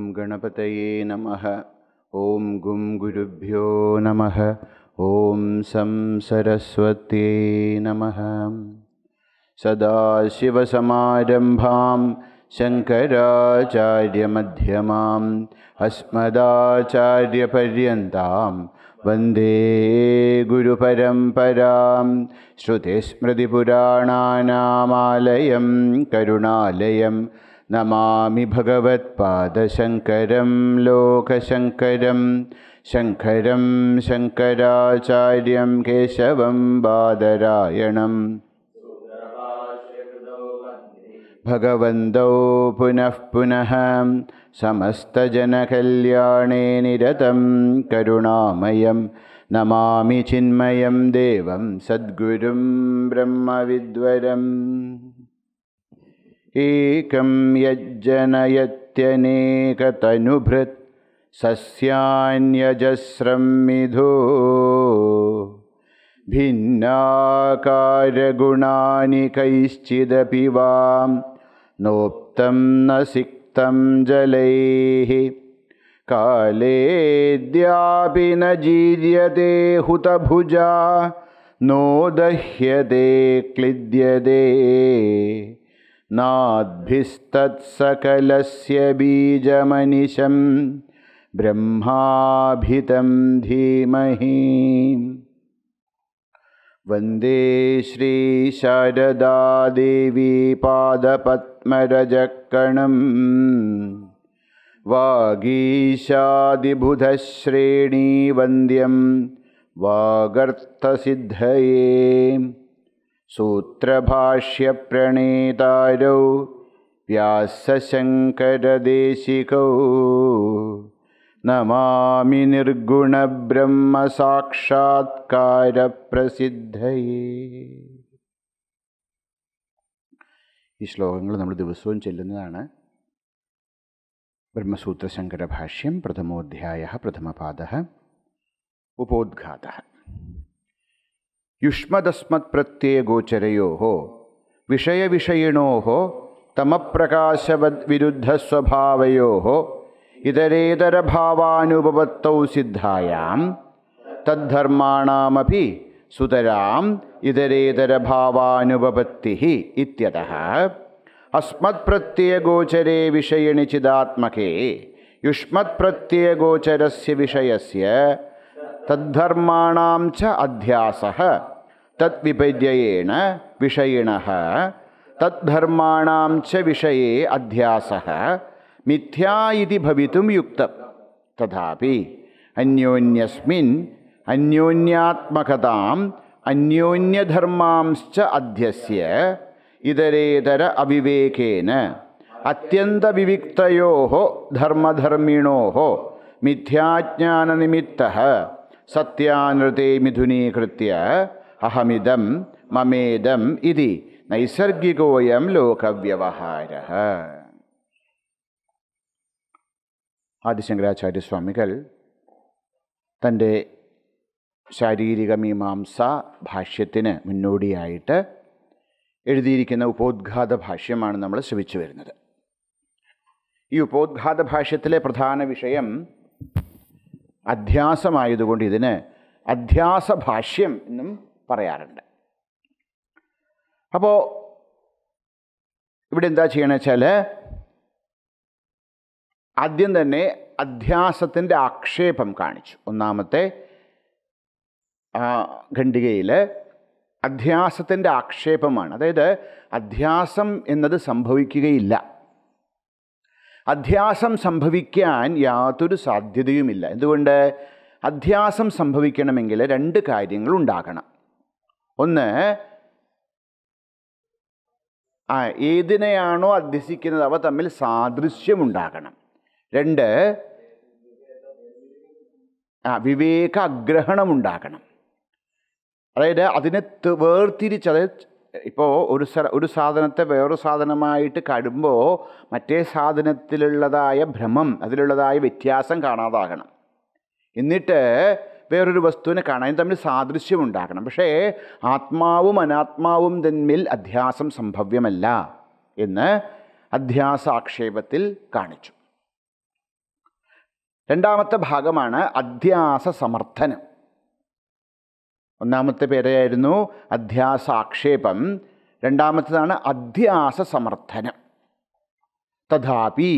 ॐ गणपतये नमः ॐ गुं गुरुभ्यो नमः ॐ सं सरस्वत्यै नमः सदाशिवसमारम्भां शङ्कराचार्यमध्यमाम् अस्मदाचार्यपर्यन्तां वन्दे गुरुपरम्परां श्रुतिस्मृतिपुराणानामालयं करुणालयं नमामि भगवत्पादशङ्करं लोकशङ्करं शङ्करं शङ्कराचार्यं केशवं बादरायणम् भगवन्तौ पुनः पुनः समस्तजनकल्याणे निरतं करुणामयं नमामि चिन्मयं देवं सद्गुरुं ब्रह्मविद्वरम् एकं यज्जनयत्यनेकतनुभृत् सस्यान्यजस्रमिधो भिन्नाकारगुणानि कैश्चिदपि वां नोक्तं न सिक्तं जलैः कालेद्यापि न जीर्यते हुतभुजा नो दह्यते क्लिद्यते नाद्भिस्तत्सकलस्य बीजमनिशं ब्रह्माभितं धीमहि वन्दे श्रीशारदादेवी पादपद्मरजकणं वागीशादिबुधश्रेणी वन्द्यं सूत्रभाष्यप्रणेतारौ व्यासशङ्करदेशिकौ नमामि നിർഗുണബ്രഹ്മസാക്ഷാത്കാരപ്രസിദ്ധയേ ഈ ശ്ലോകങ്ങൾ നമ്മൾ ദിവസവും ചെല്ലുന്നതാണ് ബ്രഹ്മസൂത്രശങ്കരഭാഷ്യം പ്രഥമോധ്യായ പ്രഥമപാദ ഉപോദ്ഘാത युष्मदस्मत्प्रत्ययगोचरयोः विषयविषयिणोः इतरेतर इतरेतरभावानुपपत्तौ सिद्धायां तद्धर्माणामपि सुतराम् इतरेतरभावानुपपत्तिः इत्यतः अस्मत्प्रत्ययगोचरे विषयणिचिदात्मके युष्मत्प्रत्ययगोचरस्य विषय से तद्धर्माण अध्यास तत्पेण विषयिण तत्धर्माण विषय अध्यास मिथ्या इति युक्त तथा तथापि अन्योन्यस्मिन् अन्योन्यात्मकताम् अन्योन्यधर्मांश्च अध्यस्य इतरेतर अविवेकेन धर्मधर्मिणो मिथ्याज्ञान निमित्त सत्यानृते मिथुनीकृत्य അഹമിതം മമേദം ഇതി നൈസർഗികോയം ലോകവ്യവഹാര ആദിശങ്കരാചാര്യസ്വാമികൾ തൻ്റെ ശാരീരിക മീമാംസ ഭാഷ്യത്തിന് മുന്നോടിയായിട്ട് എഴുതിയിരിക്കുന്ന ഉപോദ്ഘാത ഭാഷ്യമാണ് നമ്മൾ ശ്രമിച്ചു വരുന്നത് ഈ ഉപോദ്ഘാത ഭാഷ്യത്തിലെ പ്രധാന വിഷയം അധ്യാസമായതുകൊണ്ട് ഇതിന് അധ്യാസ ഭാഷ്യം എന്നും പറയാറുണ്ട് അപ്പോൾ ഇവിടെ എന്താ ചെയ്യണമെന്ന് വെച്ചാൽ ആദ്യം തന്നെ അധ്യാസത്തിൻ്റെ ആക്ഷേപം കാണിച്ചു ഒന്നാമത്തെ ഖണ്ഡികയിൽ അധ്യാസത്തിൻ്റെ ആക്ഷേപമാണ് അതായത് അധ്യാസം എന്നത് സംഭവിക്കുകയില്ല അധ്യാസം സംഭവിക്കാൻ യാതൊരു സാധ്യതയുമില്ല എന്തുകൊണ്ട് അധ്യാസം സംഭവിക്കണമെങ്കിൽ രണ്ട് കാര്യങ്ങൾ ഉണ്ടാകണം ഒന്ന് ആ ഏതിനെയാണോ അധ്യസിക്കുന്നത് അവ തമ്മിൽ സാദൃശ്യമുണ്ടാകണം രണ്ട് ആ വിവേക അഗ്രഹണം ഉണ്ടാകണം അതായത് അതിനെ വേർതിരിച്ച് അതായത് ഇപ്പോൾ ഒരു ഒരു സാധനത്തെ വേറൊരു സാധനമായിട്ട് കടുമ്പോൾ മറ്റേ സാധനത്തിലുള്ളതായ ഭ്രമം അതിലുള്ളതായ വ്യത്യാസം കാണാതാകണം എന്നിട്ട് വേറൊരു വസ്തുവിനെ കാണാൻ തമ്മിൽ സാദൃശ്യം ഉണ്ടാക്കണം പക്ഷേ ആത്മാവും അനാത്മാവും തമ്മിൽ അധ്യാസം സംഭവ്യമല്ല എന്ന് അധ്യാസാക്ഷേപത്തിൽ കാണിച്ചു രണ്ടാമത്തെ ഭാഗമാണ് അധ്യാസ സമർത്ഥനം ഒന്നാമത്തെ പേരായിരുന്നു അധ്യാസാക്ഷേപം രണ്ടാമത്തേതാണ് അധ്യാസ സമർത്ഥനം തഥാപി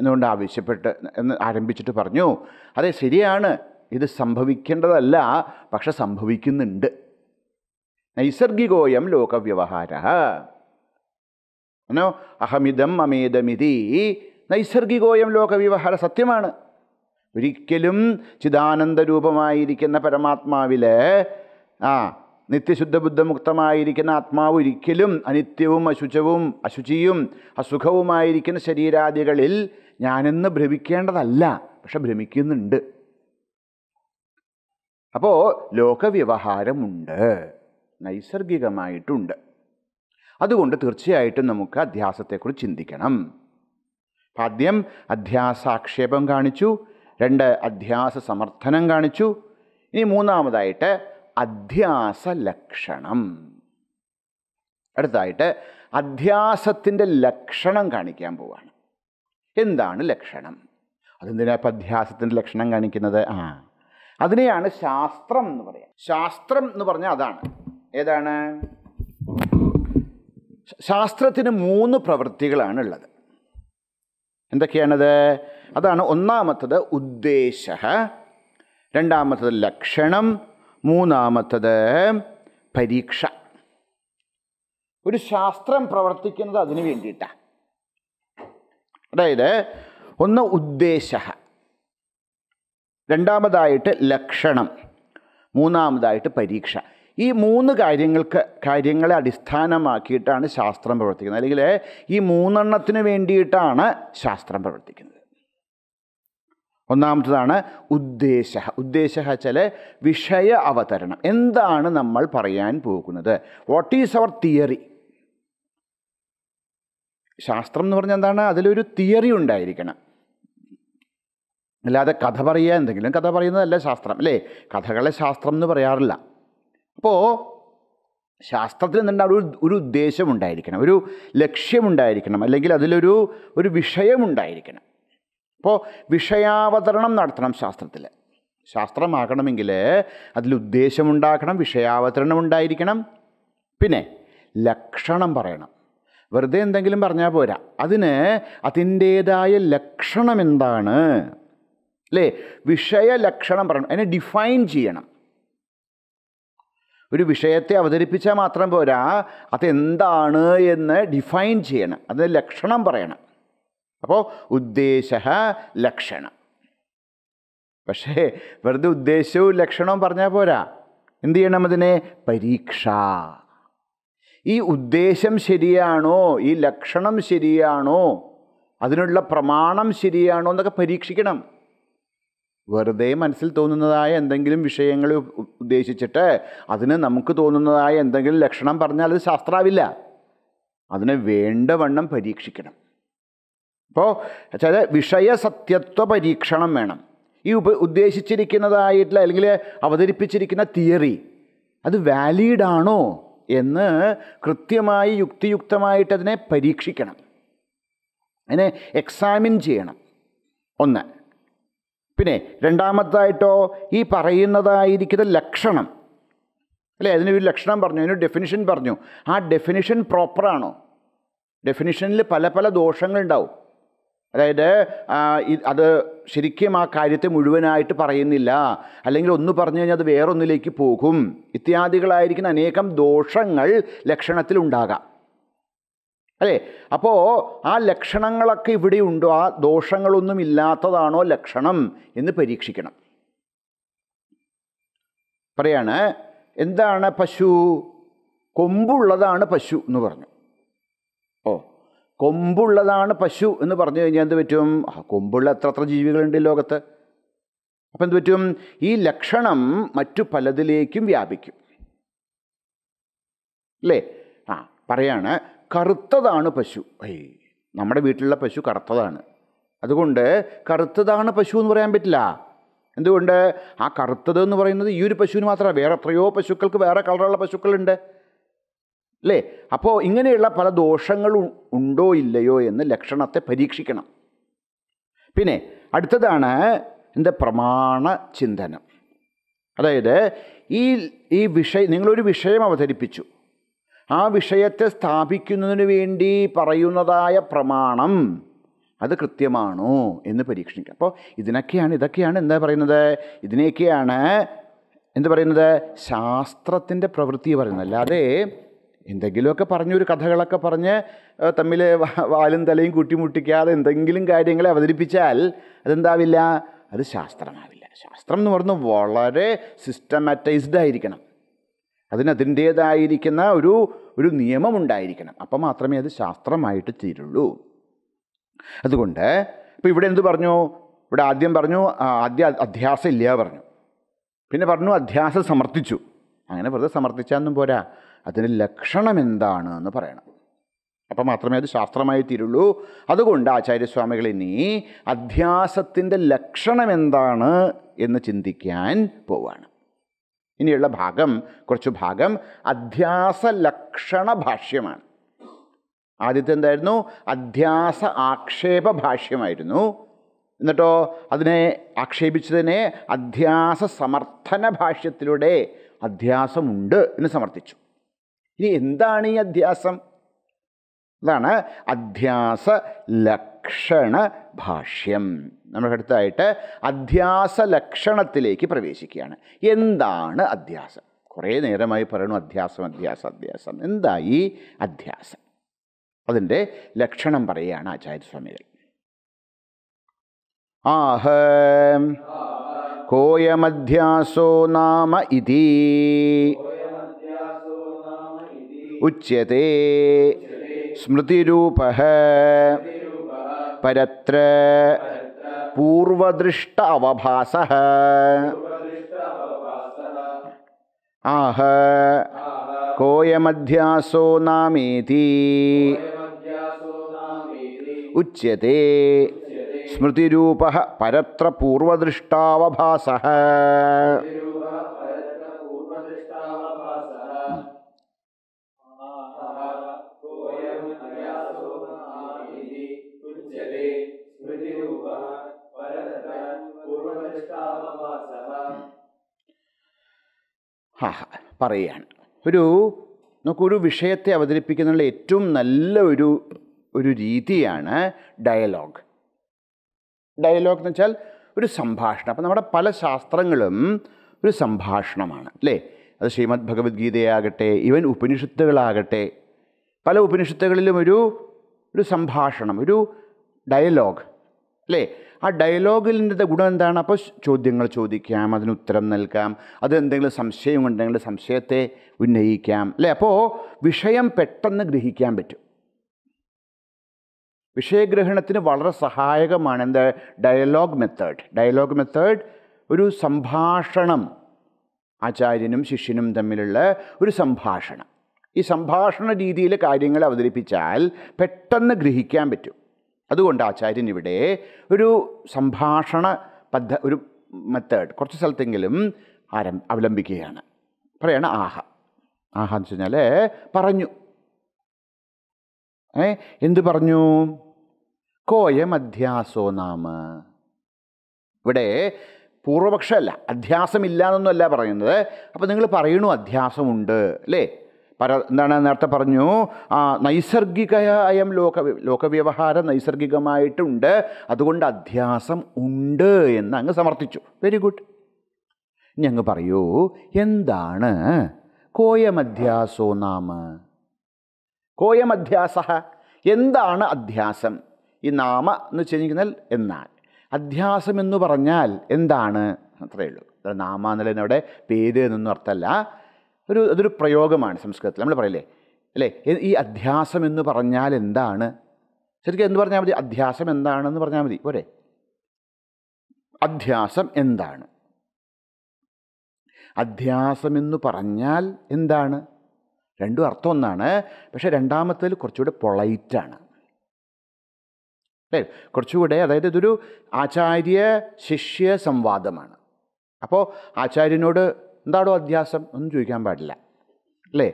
എന്നുകൊണ്ട് ആവശ്യപ്പെട്ട് എന്ന് ആരംഭിച്ചിട്ട് പറഞ്ഞു അതെ ശരിയാണ് ഇത് സംഭവിക്കേണ്ടതല്ല പക്ഷെ സംഭവിക്കുന്നുണ്ട് നൈസർഗികോയം ലോകവ്യവഹാര എന്നോ അഹമിതം അമേതമിതി നൈസർഗികോയം ലോകവ്യവഹാര സത്യമാണ് ഒരിക്കലും ചിദാനന്ദരൂപമായിരിക്കുന്ന പരമാത്മാവിൽ ആ നിത്യശുദ്ധ ബുദ്ധമുക്തമായിരിക്കുന്ന ആത്മാവ് ഒരിക്കലും അനിത്യവും അശുചവും അശുചിയും അസുഖവുമായിരിക്കുന്ന ശരീരാദികളിൽ ഞാനെന്ന് ഭ്രമിക്കേണ്ടതല്ല പക്ഷെ ഭ്രമിക്കുന്നുണ്ട് അപ്പോൾ ലോകവ്യവഹാരമുണ്ട് നൈസർഗികമായിട്ടുണ്ട് അതുകൊണ്ട് തീർച്ചയായിട്ടും നമുക്ക് അധ്യാസത്തെക്കുറിച്ച് ചിന്തിക്കണം ആദ്യം അധ്യാസാക്ഷേപം കാണിച്ചു രണ്ട് അധ്യാസ സമർത്ഥനം കാണിച്ചു ഇനി മൂന്നാമതായിട്ട് അധ്യാസ ലക്ഷണം അടുത്തായിട്ട് അധ്യാസത്തിൻ്റെ ലക്ഷണം കാണിക്കാൻ പോവാണ് എന്താണ് ലക്ഷണം അതെന്തിനാണ് ഇപ്പം അധ്യാസത്തിൻ്റെ ലക്ഷണം കാണിക്കുന്നത് ആ അതിനെയാണ് ശാസ്ത്രം എന്ന് പറയുക ശാസ്ത്രം എന്ന് പറഞ്ഞാൽ അതാണ് ഏതാണ് ശാസ്ത്രത്തിന് മൂന്ന് പ്രവൃത്തികളാണ് ഉള്ളത് എന്തൊക്കെയാണത് അതാണ് ഒന്നാമത്തത് ഉദ്ദേശ രണ്ടാമത്തത് ലക്ഷണം മൂന്നാമത്തത് പരീക്ഷ ഒരു ശാസ്ത്രം പ്രവർത്തിക്കുന്നത് അതിന് വേണ്ടിയിട്ടാണ് അതായത് ഒന്ന് ഉദ്ദേശം രണ്ടാമതായിട്ട് ലക്ഷണം മൂന്നാമതായിട്ട് പരീക്ഷ ഈ മൂന്ന് കാര്യങ്ങൾക്ക് കാര്യങ്ങളെ അടിസ്ഥാനമാക്കിയിട്ടാണ് ശാസ്ത്രം പ്രവർത്തിക്കുന്നത് അല്ലെങ്കിൽ ഈ മൂന്നെണ്ണത്തിന് വേണ്ടിയിട്ടാണ് ശാസ്ത്രം പ്രവർത്തിക്കുന്നത് ഒന്നാമത്തതാണ് ഉദ്ദേശ ഉദ്ദേശ ചില വിഷയ അവതരണം എന്താണ് നമ്മൾ പറയാൻ പോകുന്നത് വാട്ട് ഈസ് അവർ തിയറി ശാസ്ത്രം എന്ന് പറഞ്ഞാൽ എന്താണ് അതിലൊരു തിയറി ഉണ്ടായിരിക്കണം അല്ലാതെ കഥ പറയുക എന്തെങ്കിലും കഥ പറയുന്നതല്ല ശാസ്ത്രം അല്ലേ കഥകളെ ശാസ്ത്രം എന്ന് പറയാറില്ല അപ്പോൾ ശാസ്ത്രത്തിൽ നിന്നുണ്ട് അവിടെ ഒരു ഉദ്ദേശമുണ്ടായിരിക്കണം ഒരു ലക്ഷ്യമുണ്ടായിരിക്കണം അല്ലെങ്കിൽ അതിലൊരു ഒരു വിഷയമുണ്ടായിരിക്കണം അപ്പോൾ വിഷയാവതരണം നടത്തണം ശാസ്ത്രത്തിൽ ശാസ്ത്രമാകണമെങ്കിൽ അതിൽ ഉദ്ദേശമുണ്ടാക്കണം വിഷയാവതരണം ഉണ്ടായിരിക്കണം പിന്നെ ലക്ഷണം പറയണം വെറുതെ എന്തെങ്കിലും പറഞ്ഞാൽ പോരാ അതിന് അതിൻ്റേതായ ലക്ഷണം എന്താണ് അല്ലേ വിഷയലക്ഷണം പറയണം അതിനെ ഡിഫൈൻ ചെയ്യണം ഒരു വിഷയത്തെ അവതരിപ്പിച്ചാൽ മാത്രം പോരാ അതെന്താണ് എന്ന് ഡിഫൈൻ ചെയ്യണം അതിന് ലക്ഷണം പറയണം അപ്പോൾ ഉദ്ദേശ ലക്ഷണം പക്ഷേ വെറുതെ ഉദ്ദേശവും ലക്ഷണവും പറഞ്ഞാൽ പോരാ എന്ത് ചെയ്യണം അതിനെ പരീക്ഷ ഈ ഉദ്ദേശം ശരിയാണോ ഈ ലക്ഷണം ശരിയാണോ അതിനുള്ള പ്രമാണം ശരിയാണോ എന്നൊക്കെ പരീക്ഷിക്കണം വെറുതെ മനസ്സിൽ തോന്നുന്നതായ എന്തെങ്കിലും വിഷയങ്ങൾ ഉദ്ദേശിച്ചിട്ട് അതിന് നമുക്ക് തോന്നുന്നതായ എന്തെങ്കിലും ലക്ഷണം പറഞ്ഞാൽ അത് ശാസ്ത്രാവില്ല അതിനെ വേണ്ടവണ്ണം പരീക്ഷിക്കണം അപ്പോൾ ചില വിഷയസത്യത്വ പരീക്ഷണം വേണം ഈ ഉപ ഉദ്ദേശിച്ചിരിക്കുന്നതായിട്ടുള്ള അല്ലെങ്കിൽ അവതരിപ്പിച്ചിരിക്കുന്ന തിയറി അത് വാലിഡാണോ എന്ന് കൃത്യമായി യുക്തിയുക്തമായിട്ട് അതിനെ പരീക്ഷിക്കണം അതിനെ എക്സാമിൻ ചെയ്യണം ഒന്ന് പിന്നെ രണ്ടാമത്തായിട്ടോ ഈ പറയുന്നതായിരിക്കുന്ന ലക്ഷണം അല്ലേ അതിനൊരു ലക്ഷണം പറഞ്ഞു അതിനൊരു ഡെഫിനിഷൻ പറഞ്ഞു ആ ഡെഫിനിഷൻ പ്രോപ്പറാണോ ഡെഫിനിഷനിൽ പല പല ദോഷങ്ങളുണ്ടാവും അതായത് അത് ശരിക്കും ആ കാര്യത്തെ മുഴുവനായിട്ട് പറയുന്നില്ല അല്ലെങ്കിൽ ഒന്ന് പറഞ്ഞു കഴിഞ്ഞാൽ അത് വേറൊന്നിലേക്ക് പോകും ഇത്യാദികളായിരിക്കുന്ന അനേകം ദോഷങ്ങൾ ലക്ഷണത്തിലുണ്ടാകാം അല്ലേ അപ്പോൾ ആ ലക്ഷണങ്ങളൊക്കെ ഉണ്ടോ ആ ദോഷങ്ങളൊന്നും ഇല്ലാത്തതാണോ ലക്ഷണം എന്ന് പരീക്ഷിക്കണം പറയാണ് എന്താണ് പശു കൊമ്പുള്ളതാണ് പശു എന്ന് പറഞ്ഞു ഓ കൊമ്പുള്ളതാണ് പശു എന്ന് പറഞ്ഞു കഴിഞ്ഞാൽ എന്ത് പറ്റും ആ കൊമ്പുള്ള എത്ര എത്ര ജീവികളുണ്ട് ഈ ലോകത്ത് അപ്പം എന്ത് പറ്റും ഈ ലക്ഷണം മറ്റു പലതിലേക്കും വ്യാപിക്കും അല്ലേ ആ പറയാണ് കറുത്തതാണ് പശു ഐ നമ്മുടെ വീട്ടിലുള്ള പശു കറുത്തതാണ് അതുകൊണ്ട് കറുത്തതാണ് പശു എന്ന് പറയാൻ പറ്റില്ല എന്തുകൊണ്ട് ആ കറുത്തത് എന്ന് പറയുന്നത് ഈ ഒരു പശുവിന് മാത്രമല്ല വേറെ എത്രയോ പശുക്കൾക്ക് വേറെ കളറുള്ള പശുക്കളുണ്ട് അല്ലേ അപ്പോൾ ഇങ്ങനെയുള്ള പല ദോഷങ്ങളും ഉണ്ടോ ഇല്ലയോ എന്ന് ലക്ഷണത്തെ പരീക്ഷിക്കണം പിന്നെ അടുത്തതാണ് എൻ്റെ പ്രമാണ ചിന്തനം അതായത് ഈ ഈ വിഷയം നിങ്ങളൊരു വിഷയം അവതരിപ്പിച്ചു ആ വിഷയത്തെ സ്ഥാപിക്കുന്നതിന് വേണ്ടി പറയുന്നതായ പ്രമാണം അത് കൃത്യമാണോ എന്ന് പരീക്ഷിക്കുക അപ്പോൾ ഇതിനൊക്കെയാണ് ഇതൊക്കെയാണ് എന്താ പറയുന്നത് ഇതിനെയൊക്കെയാണ് എന്ത് പറയുന്നത് ശാസ്ത്രത്തിൻ്റെ പ്രവൃത്തി പറയുന്നത് അല്ലാതെ എന്തെങ്കിലുമൊക്കെ പറഞ്ഞൊരു കഥകളൊക്കെ പറഞ്ഞ് തമ്മിൽ വാലും തലയും കൂട്ടിമുട്ടിക്കാതെ എന്തെങ്കിലും കാര്യങ്ങളെ അവതരിപ്പിച്ചാൽ അതെന്താവില്ല അത് ശാസ്ത്രമാവില്ല ശാസ്ത്രം എന്ന് പറഞ്ഞാൽ വളരെ സിസ്റ്റമാറ്റൈസ്ഡ് ആയിരിക്കണം അതിന് അതിൻ്റേതായിരിക്കുന്ന ഒരു ഒരു നിയമമുണ്ടായിരിക്കണം അപ്പം മാത്രമേ അത് ശാസ്ത്രമായിട്ട് തീരുള്ളൂ അതുകൊണ്ട് ഇപ്പോൾ ഇവിടെ എന്ത് പറഞ്ഞു ഇവിടെ ആദ്യം പറഞ്ഞു ആദ്യ അധ്യാസം ഇല്ല പറഞ്ഞു പിന്നെ പറഞ്ഞു അധ്യാസം സമർത്ഥിച്ചു അങ്ങനെ വെറുതെ സമർത്ഥിച്ചാന്നും പോരാ അതിന് ലക്ഷണം എന്താണ് എന്ന് പറയണം അപ്പം മാത്രമേ അത് ശാസ്ത്രമായി തീരുള്ളൂ അതുകൊണ്ട് ആചാര്യസ്വാമികൾ ഇനി അധ്യാസത്തിൻ്റെ ലക്ഷണം എന്താണ് എന്ന് ചിന്തിക്കാൻ പോവാണ് ഇനിയുള്ള ഭാഗം കുറച്ച് ഭാഗം ലക്ഷണ ഭാഷ്യമാണ് ആദ്യത്തെ എന്തായിരുന്നു അധ്യാസ ആക്ഷേപ ഭാഷ്യമായിരുന്നു എന്നിട്ടോ അതിനെ ആക്ഷേപിച്ചതിനെ അധ്യാസ സമർത്ഥന ഭാഷ്യത്തിലൂടെ അധ്യാസമുണ്ട് എന്ന് സമർത്ഥിച്ചു ഇനി എന്താണ് ഈ അധ്യാസം അതാണ് അധ്യാസ ലക്ഷണ ഭാഷ്യം നമ്മൾ അടുത്തായിട്ട് അധ്യാസ ലക്ഷണത്തിലേക്ക് പ്രവേശിക്കുകയാണ് എന്താണ് അധ്യാസം കുറേ നേരമായി പറയണു അധ്യാസം അധ്യാസം അധ്യാസം എന്തായി അധ്യാസം അതിൻ്റെ ലക്ഷണം പറയുകയാണ് ആചാര്യസ്വാമികൾ ആഹ കോയമധ്യാസോ നാമ ഇതി ഉച്ചതേ स्मृतिरूपः परत्र अवभासः आह कोऽयमध्यासो नामेति उच्यते स्मृतिरूपः परत्र पूर्वदृष्टावभासः പറയുകയാണ് ഒരു നമുക്കൊരു വിഷയത്തെ അവതരിപ്പിക്കുന്നതിനുള്ള ഏറ്റവും നല്ല ഒരു ഒരു രീതിയാണ് ഡയലോഗ് ഡയലോഗ് എന്ന് വെച്ചാൽ ഒരു സംഭാഷണം അപ്പം നമ്മുടെ പല ശാസ്ത്രങ്ങളും ഒരു സംഭാഷണമാണ് അല്ലേ അത് ശ്രീമദ് ഭഗവത്ഗീതയാകട്ടെ ഈവൻ ഉപനിഷത്തുകളാകട്ടെ പല ഉപനിഷത്തുകളിലും ഒരു ഒരു സംഭാഷണം ഒരു ഡയലോഗ് അല്ലേ ആ ഡയലോഗിൻ്റെ ഗുണം എന്താണ് അപ്പോൾ ചോദ്യങ്ങൾ ചോദിക്കാം അതിന് ഉത്തരം നൽകാം അത് എന്തെങ്കിലും സംശയം ഉണ്ടെങ്കിൽ സംശയത്തെ ഉന്നയിക്കാം അല്ലേ അപ്പോൾ വിഷയം പെട്ടെന്ന് ഗ്രഹിക്കാൻ പറ്റും വിഷയഗ്രഹണത്തിന് വളരെ സഹായകമാണ് എന്താ ഡയലോഗ് മെത്തേഡ് ഡയലോഗ് മെത്തേഡ് ഒരു സംഭാഷണം ആചാര്യനും ശിഷ്യനും തമ്മിലുള്ള ഒരു സംഭാഷണം ഈ സംഭാഷണ രീതിയിൽ കാര്യങ്ങൾ അവതരിപ്പിച്ചാൽ പെട്ടെന്ന് ഗ്രഹിക്കാൻ പറ്റും അതുകൊണ്ട് ആചാര്യൻ ഇവിടെ ഒരു സംഭാഷണ പദ്ധ ഒരു മെത്തേഡ് കുറച്ച് സ്ഥലത്തെങ്കിലും ആരം അവലംബിക്കുകയാണ് പറയാണ് ആഹ ആഹ എന്ന് വെച്ചാൽ പറഞ്ഞു ഏ എന്ത് പറഞ്ഞു കോയം അധ്യാസോ നാമ ഇവിടെ പൂർവപക്ഷമല്ല എന്നൊന്നുമല്ല പറയുന്നത് അപ്പോൾ നിങ്ങൾ പറയണു അധ്യാസമുണ്ട് അല്ലേ പര എന്താണ് നേരത്തെ പറഞ്ഞു ആ അയം ലോക ലോകവ്യവഹാരം നൈസർഗികമായിട്ടുണ്ട് അതുകൊണ്ട് അധ്യാസം ഉണ്ട് എന്ന് അങ്ങ് സമർത്ഥിച്ചു വെരി ഗുഡ് ഇനി അങ്ങ് പറയൂ എന്താണ് കോയമധ്യാസോ നാമ കോയമധ്യാസ എന്താണ് അധ്യാസം ഈ നാമ എന്ന് വെച്ച് കഴിഞ്ഞാൽ എന്നാൽ അധ്യാസം എന്ന് പറഞ്ഞാൽ എന്താണ് അത്രയേ ഉള്ളൂ നാമ എന്നുള്ളതിനവിടെ പേര് എന്നൊന്നും അർത്ഥമല്ല ഒരു അതൊരു പ്രയോഗമാണ് സംസ്കൃതത്തിൽ നമ്മൾ പറയില്ലേ അല്ലേ ഈ അധ്യാസം എന്ന് പറഞ്ഞാൽ എന്താണ് ശരിക്കും എന്ന് പറഞ്ഞാൽ മതി അധ്യാസം എന്താണെന്ന് പറഞ്ഞാൽ മതി പോരെ അധ്യാസം എന്താണ് എന്ന് പറഞ്ഞാൽ എന്താണ് രണ്ടും അർത്ഥം ഒന്നാണ് പക്ഷേ രണ്ടാമത്തേൽ കുറച്ചുകൂടെ പൊളൈറ്റാണ് അല്ലേ കുറച്ചുകൂടെ അതായത് ഇതൊരു ആചാര്യ ശിഷ്യ സംവാദമാണ് അപ്പോൾ ആചാര്യനോട് എന്താണോ അധ്യാസം ഒന്നും ചോദിക്കാൻ പാടില്ല അല്ലേ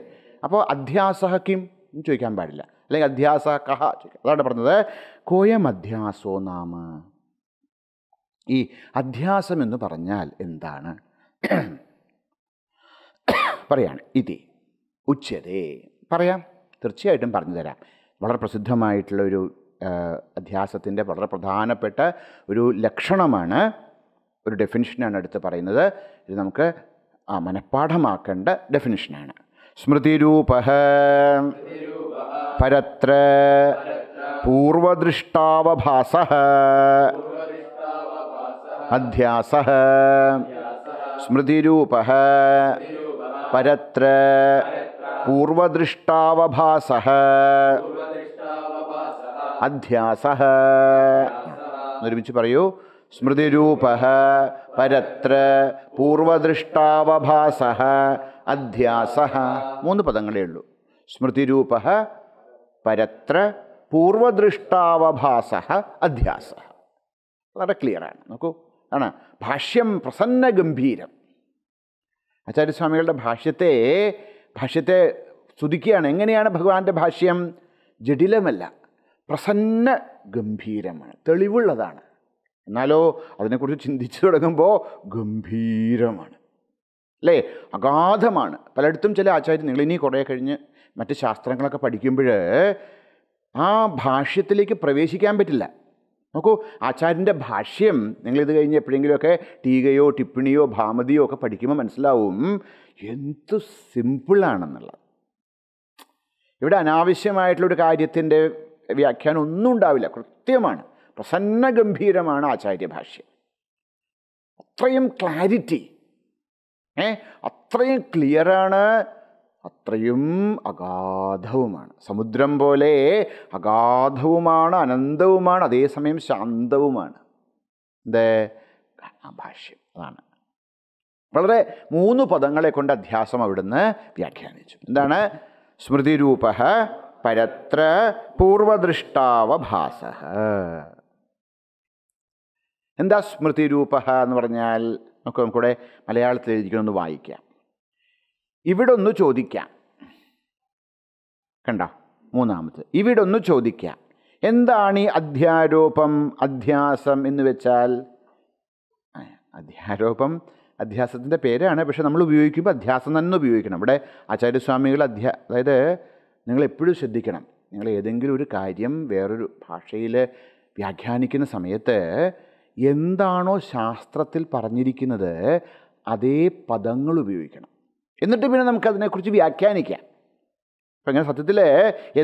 അപ്പോൾ അധ്യാസ കിം എന്ന് ചോദിക്കാൻ പാടില്ല അല്ലെങ്കിൽ അധ്യാസ കഹ അതാണ് പറഞ്ഞത് കോയം അധ്യാസോ നാമ ഈ അധ്യാസം എന്ന് പറഞ്ഞാൽ എന്താണ് പറയാണ് ഇതി ഉച്ചതേ പറയാം തീർച്ചയായിട്ടും പറഞ്ഞു തരാം വളരെ പ്രസിദ്ധമായിട്ടുള്ള ഒരു അധ്യാസത്തിൻ്റെ വളരെ പ്രധാനപ്പെട്ട ഒരു ലക്ഷണമാണ് ഒരു ഡെഫിനിഷനാണ് എടുത്ത് പറയുന്നത് ഇത് നമുക്ക് ആ മനഃപ്പാഠമാക്കേണ്ട ഡെഫിനിഷനാണ് സ്മൃതിരൂപ പരത്ര പൂർവദൃഷ്ടാവഭാസ അധ്യാസ സ്മൃതിരൂപ പരത്ര പൂർവദൃഷ്ടാവഭാസ അധ്യാസ ഒരുമിച്ച് പറയൂ സ്മൃതിരൂപ പരത്ര പൂർവദൃഷ്ടാവഭാസ അധ്യാസ മൂന്ന് പദങ്ങളേ ഉള്ളൂ സ്മൃതിരൂപ പരത്ര പൂർവദൃഷ്ടാവഭാസ അധ്യാസ വളരെ ക്ലിയറാണ് നോക്കൂ ആണ് ഭാഷ്യം പ്രസന്ന ഗംഭീരം ആചാര്യസ്വാമികളുടെ ഭാഷ്യത്തെ ഭാഷ്യത്തെ സ്തുതിക്കുകയാണ് എങ്ങനെയാണ് ഭഗവാന്റെ ഭാഷ്യം ജടിലമല്ല പ്രസന്ന ഗംഭീരമാണ് തെളിവുള്ളതാണ് എന്നാലോ അതിനെക്കുറിച്ച് ചിന്തിച്ചു തുടങ്ങുമ്പോൾ ഗംഭീരമാണ് അല്ലേ അഗാധമാണ് പലയിടത്തും ചില ആചാര്യം നിങ്ങൾ ഇനി കുറേ കഴിഞ്ഞ് മറ്റ് ശാസ്ത്രങ്ങളൊക്കെ പഠിക്കുമ്പോൾ ആ ഭാഷ്യത്തിലേക്ക് പ്രവേശിക്കാൻ പറ്റില്ല നോക്കൂ ആചാര്യൻ്റെ ഭാഷ്യം നിങ്ങളിത് കഴിഞ്ഞ് എപ്പോഴെങ്കിലുമൊക്കെ ടീകയോ ടിപ്പിണിയോ ഭാമതിയോ ഒക്കെ പഠിക്കുമ്പോൾ മനസ്സിലാവും എന്ത് സിമ്പിളാണെന്നുള്ളത് ഇവിടെ അനാവശ്യമായിട്ടുള്ളൊരു കാര്യത്തിൻ്റെ വ്യാഖ്യാനം ഒന്നും ഉണ്ടാവില്ല കൃത്യമാണ് ഗംഭീരമാണ് ആചാര്യഭാഷ്യം അത്രയും ക്ലാരിറ്റി ഏ അത്രയും ക്ലിയറാണ് അത്രയും അഗാധവുമാണ് സമുദ്രം പോലെ അഗാധവുമാണ് അനന്തവുമാണ് അതേസമയം ശാന്തവുമാണ് എന്തേ ഭാഷ്യം അതാണ് വളരെ മൂന്ന് പദങ്ങളെ കൊണ്ട് അധ്യാസം അവിടുന്ന് വ്യാഖ്യാനിച്ചു എന്താണ് സ്മൃതിരൂപ പരത്ര പൂർവദൃഷ്ടാവഭാസ എന്താ സ്മൃതി രൂപഹ എന്ന് പറഞ്ഞാൽ നമുക്ക് നമുക്കിവിടെ മലയാളത്തിൽ എഴുതിക്കണമെന്ന് വായിക്കാം ഇവിടെ ഒന്ന് ചോദിക്കാം കണ്ട മൂന്നാമത് ഇവിടെ ഒന്ന് ചോദിക്കാം എന്താണ് ഈ അധ്യാരോപം അധ്യാസം എന്ന് വെച്ചാൽ അധ്യാരോപം അധ്യാസത്തിൻ്റെ പേരാണ് പക്ഷെ നമ്മൾ ഉപയോഗിക്കുമ്പോൾ അധ്യാസം തന്നെ ഉപയോഗിക്കണം ഇവിടെ ആചാര്യസ്വാമികൾ അധ്യാ അതായത് നിങ്ങൾ എപ്പോഴും ശ്രദ്ധിക്കണം നിങ്ങൾ ഏതെങ്കിലും ഒരു കാര്യം വേറൊരു ഭാഷയിൽ വ്യാഖ്യാനിക്കുന്ന സമയത്ത് എന്താണോ ശാസ്ത്രത്തിൽ പറഞ്ഞിരിക്കുന്നത് അതേ പദങ്ങൾ ഉപയോഗിക്കണം എന്നിട്ട് പിന്നെ നമുക്കതിനെക്കുറിച്ച് വ്യാഖ്യാനിക്കാം അപ്പം അങ്ങനെ സത്യത്തിൽ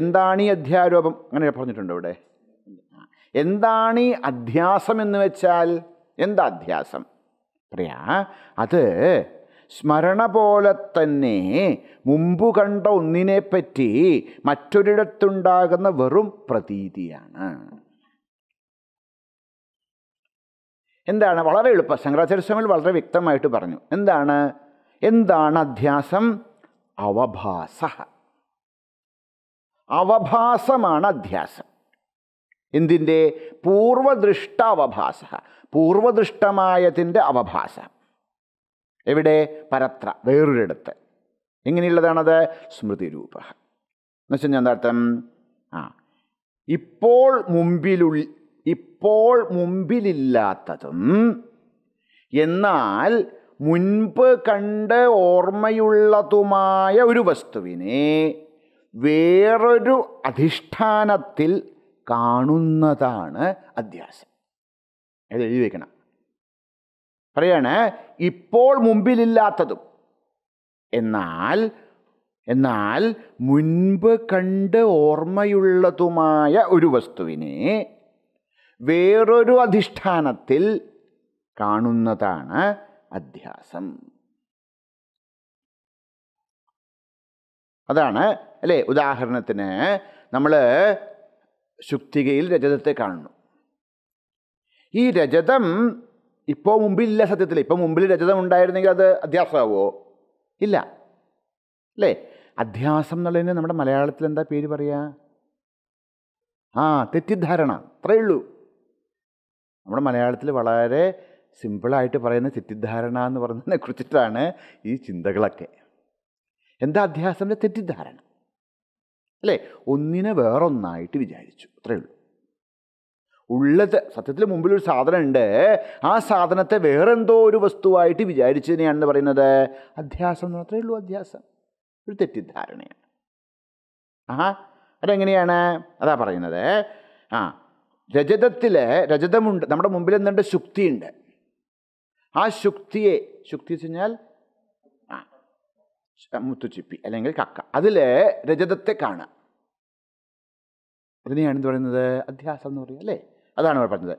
എന്താണ് ഈ അധ്യാരോപം അങ്ങനെ പറഞ്ഞിട്ടുണ്ട് ഇവിടെ എന്താണ് ഈ അധ്യാസം എന്ന് വെച്ചാൽ എന്താ അധ്യാസം പറയാ അത് സ്മരണ പോലെ തന്നെ മുമ്പ് കണ്ട ഒന്നിനെപ്പറ്റി മറ്റൊരിടത്തുണ്ടാകുന്ന വെറും പ്രതീതിയാണ് എന്താണ് വളരെ എളുപ്പം ശങ്കരാചാര്യ സ്വാമികൾ വളരെ വ്യക്തമായിട്ട് പറഞ്ഞു എന്താണ് എന്താണ് അധ്യാസം അവഭാസ അവഭാസമാണ് അധ്യാസം എന്തിൻ്റെ പൂർവദൃഷ്ട അവഭാസ പൂർവദൃഷ്ടമായതിൻ്റെ അവഭാസം എവിടെ പരത്ര വേറൊരിടത്ത് എങ്ങനെയുള്ളതാണത് സ്മൃതിരൂപ എന്നുവെച്ചാൽ ഞാൻ എന്താർത്ഥം ആ ഇപ്പോൾ മുമ്പിലുള്ള ഇപ്പോൾ മുമ്പിലില്ലാത്തതും എന്നാൽ മുൻപ് കണ്ട് ഓർമ്മയുള്ളതുമായ ഒരു വസ്തുവിനെ വേറൊരു അധിഷ്ഠാനത്തിൽ കാണുന്നതാണ് അധ്യാസം എഴുതി വയ്ക്കണം പറയാണ് ഇപ്പോൾ മുമ്പിലില്ലാത്തതും എന്നാൽ എന്നാൽ മുൻപ് കണ്ട് ഓർമ്മയുള്ളതുമായ ഒരു വസ്തുവിനെ വേറൊരു അധിഷ്ഠാനത്തിൽ കാണുന്നതാണ് അധ്യാസം അതാണ് അല്ലേ ഉദാഹരണത്തിന് നമ്മൾ ശുക്തികയിൽ രജതത്തെ കാണുന്നു ഈ രജതം ഇപ്പോൾ മുമ്പില്ല സത്യത്തിൽ ഇപ്പോൾ മുമ്പിൽ രജതം ഉണ്ടായിരുന്നെങ്കിൽ അത് അധ്യാസമാവോ ഇല്ല അല്ലേ അധ്യാസം എന്നുള്ളതിന് നമ്മുടെ മലയാളത്തിൽ എന്താ പേര് പറയുക ആ തെറ്റിദ്ധാരണ അത്രയുള്ളൂ ഉള്ളൂ നമ്മുടെ മലയാളത്തിൽ വളരെ സിമ്പിളായിട്ട് പറയുന്ന തെറ്റിദ്ധാരണ എന്ന് പറയുന്നതിനെ കുറിച്ചിട്ടാണ് ഈ ചിന്തകളൊക്കെ എന്താ അധ്യാസൻ്റെ തെറ്റിദ്ധാരണ അല്ലേ ഒന്നിനെ വേറൊന്നായിട്ട് വിചാരിച്ചു അത്രയേ ഉള്ളൂ ഉള്ളത് സത്യത്തിൽ മുമ്പിൽ ഒരു സാധനം ഉണ്ട് ആ സാധനത്തെ വേറെന്തോ ഒരു വസ്തുവായിട്ട് വിചാരിച്ചതിനെയാണെന്ന് പറയുന്നത് അധ്യാസം എന്ന് മാത്രമേ ഉള്ളൂ അധ്യാസം ഒരു തെറ്റിദ്ധാരണയാണ് ആഹാ അതെങ്ങനെയാണ് അതാ പറയുന്നത് ആ രജതത്തിൽ രജതമുണ്ട് നമ്മുടെ മുമ്പിൽ എന്തുണ്ട് ശുക്തിയുണ്ട് ആ ശുക്തിയെ ശുക്തി വെച്ച് കഴിഞ്ഞാൽ മുത്തുച്ചിപ്പി അല്ലെങ്കിൽ കക്ക അതിൽ രജതത്തെ കാണുക അതിനെയാണ് എന്ത് പറയുന്നത് അധ്യാസം എന്ന് പറയുക അല്ലേ അതാണ് അവർ പറഞ്ഞത്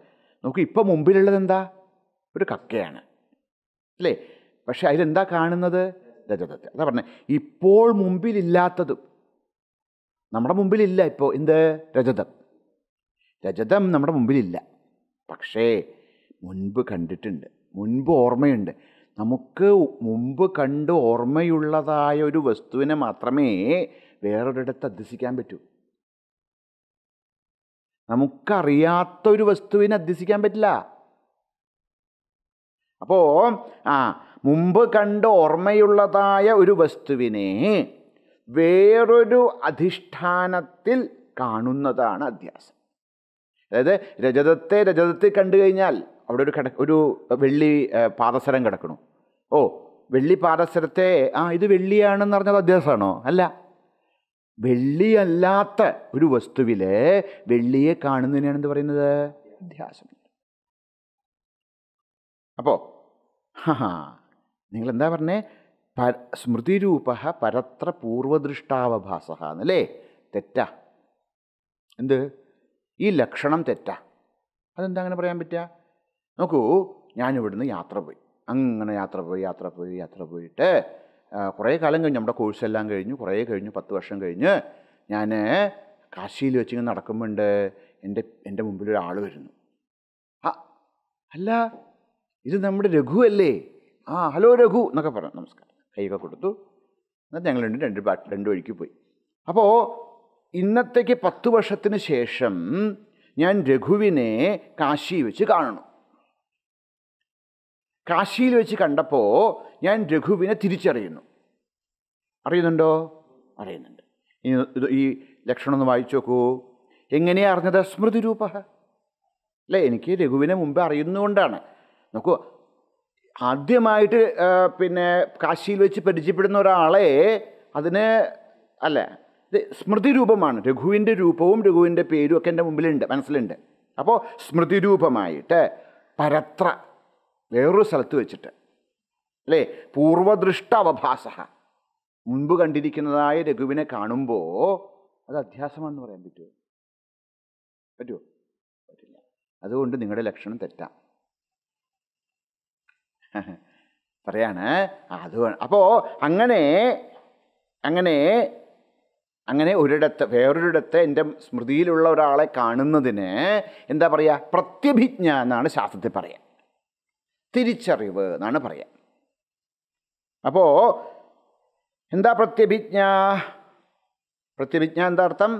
നോക്കൂ ഇപ്പോൾ മുമ്പിലുള്ളത് എന്താ ഒരു കക്കയാണ് അല്ലേ പക്ഷെ അതിലെന്താ കാണുന്നത് രജതത്തെ അതാ പറഞ്ഞത് ഇപ്പോൾ മുമ്പിലില്ലാത്തതും നമ്മുടെ മുമ്പിലില്ല ഇപ്പോൾ എന്ത് രജതം രജതം നമ്മുടെ മുമ്പിലില്ല പക്ഷേ മുൻപ് കണ്ടിട്ടുണ്ട് മുൻപ് ഓർമ്മയുണ്ട് നമുക്ക് മുമ്പ് കണ്ട് ഓർമ്മയുള്ളതായ ഒരു വസ്തുവിനെ മാത്രമേ വേറൊരിടത്ത് അധ്യസിക്കാൻ പറ്റൂ നമുക്കറിയാത്ത ഒരു വസ്തുവിനെ അധ്യസിക്കാൻ പറ്റില്ല അപ്പോൾ ആ മുമ്പ് കണ്ട് ഓർമ്മയുള്ളതായ ഒരു വസ്തുവിനെ വേറൊരു അധിഷ്ഠാനത്തിൽ കാണുന്നതാണ് അധ്യാസം അതായത് രജതത്തെ രജതത്തിൽ കണ്ടു കഴിഞ്ഞാൽ അവിടെ ഒരു ഒരു വെള്ളി പാദസരം കിടക്കണു ഓ വെള്ളി പാദസരത്തെ ആ ഇത് വെള്ളിയാണെന്ന് പറഞ്ഞത് അധ്യാസമാണോ അല്ല വെള്ളിയല്ലാത്ത ഒരു വസ്തുവിൽ വെള്ളിയെ കാണുന്നതിനാണ് എന്ത് പറയുന്നത് അധ്യാസം അപ്പോൾ ഹാ നിങ്ങൾ എന്താ പറഞ്ഞേ പ സ്മൃതിരൂപ പരത്ര പൂർവദൃഷ്ടാവഭാസ എന്നല്ലേ തെറ്റാ എന്ത് ഈ ലക്ഷണം തെറ്റാ അതെന്താ അങ്ങനെ പറയാൻ പറ്റുക നോക്കൂ ഞാനിവിടുന്ന് യാത്ര പോയി അങ്ങനെ യാത്ര പോയി യാത്ര പോയി യാത്ര പോയിട്ട് കുറേ കാലം കഴിഞ്ഞ് നമ്മുടെ കോഴ്സെല്ലാം കഴിഞ്ഞു കുറേ കഴിഞ്ഞു പത്ത് വർഷം കഴിഞ്ഞ് ഞാൻ കാശിയിൽ വെച്ചിങ്ങനെ നടക്കുമ്പോണ്ട് എൻ്റെ എൻ്റെ മുമ്പിൽ ഒരാൾ വരുന്നു ആ അല്ല ഇത് നമ്മുടെ രഘു അല്ലേ ആ ഹലോ രഘു എന്നൊക്കെ പറഞ്ഞു നമസ്കാരം കൈയൊക്കെ കൊടുത്തു എന്നിട്ട് ഞങ്ങൾ രണ്ട് രണ്ട് രണ്ട് വഴിക്ക് പോയി അപ്പോൾ ഇന്നത്തേക്ക് പത്തു വർഷത്തിന് ശേഷം ഞാൻ രഘുവിനെ കാശി വെച്ച് കാണണം കാശിയിൽ വെച്ച് കണ്ടപ്പോൾ ഞാൻ രഘുവിനെ തിരിച്ചറിയുന്നു അറിയുന്നുണ്ടോ അറിയുന്നുണ്ട് ഇനി ഈ ലക്ഷണം ഒന്ന് വായിച്ചു നോക്കൂ എങ്ങനെയാണ് അറിഞ്ഞത് സ്മൃതി രൂപ അല്ലേ എനിക്ക് രഘുവിനെ മുമ്പ് അറിയുന്നതുകൊണ്ടാണ് നോക്കൂ ആദ്യമായിട്ട് പിന്നെ കാശിയിൽ വെച്ച് പരിചയപ്പെടുന്ന ഒരാളെ അതിന് അല്ലേ സ്മൃതി രൂപമാണ് രഘുവിൻ്റെ രൂപവും രഘുവിൻ്റെ പേരും ഒക്കെ എൻ്റെ മുമ്പിലുണ്ട് മനസ്സിലുണ്ട് അപ്പോൾ സ്മൃതി രൂപമായിട്ട് പരത്ര വേറൊരു സ്ഥലത്ത് വെച്ചിട്ട് അല്ലേ പൂർവദൃഷ്ട അവഭാസ മുൻപ് കണ്ടിരിക്കുന്നതായ രഘുവിനെ കാണുമ്പോൾ അത് അധ്യാസമാണെന്ന് പറയാൻ പറ്റുമോ പറ്റുമോ പറ്റില്ല അതുകൊണ്ട് നിങ്ങളുടെ ലക്ഷണം തെറ്റാം പറയാണ് അത് അപ്പോൾ അങ്ങനെ അങ്ങനെ അങ്ങനെ ഒരിടത്ത് വേറൊരിടത്ത് എൻ്റെ സ്മൃതിയിലുള്ള ഒരാളെ കാണുന്നതിന് എന്താ പറയുക പ്രത്യഭിജ്ഞ എന്നാണ് ശാസ്ത്രത്തിൽ പറയുക തിരിച്ചറിവ് എന്നാണ് പറയുക അപ്പോൾ എന്താ പ്രത്യഭിജ്ഞ പ്രത്യഭിജ്ഞ എന്താ അർത്ഥം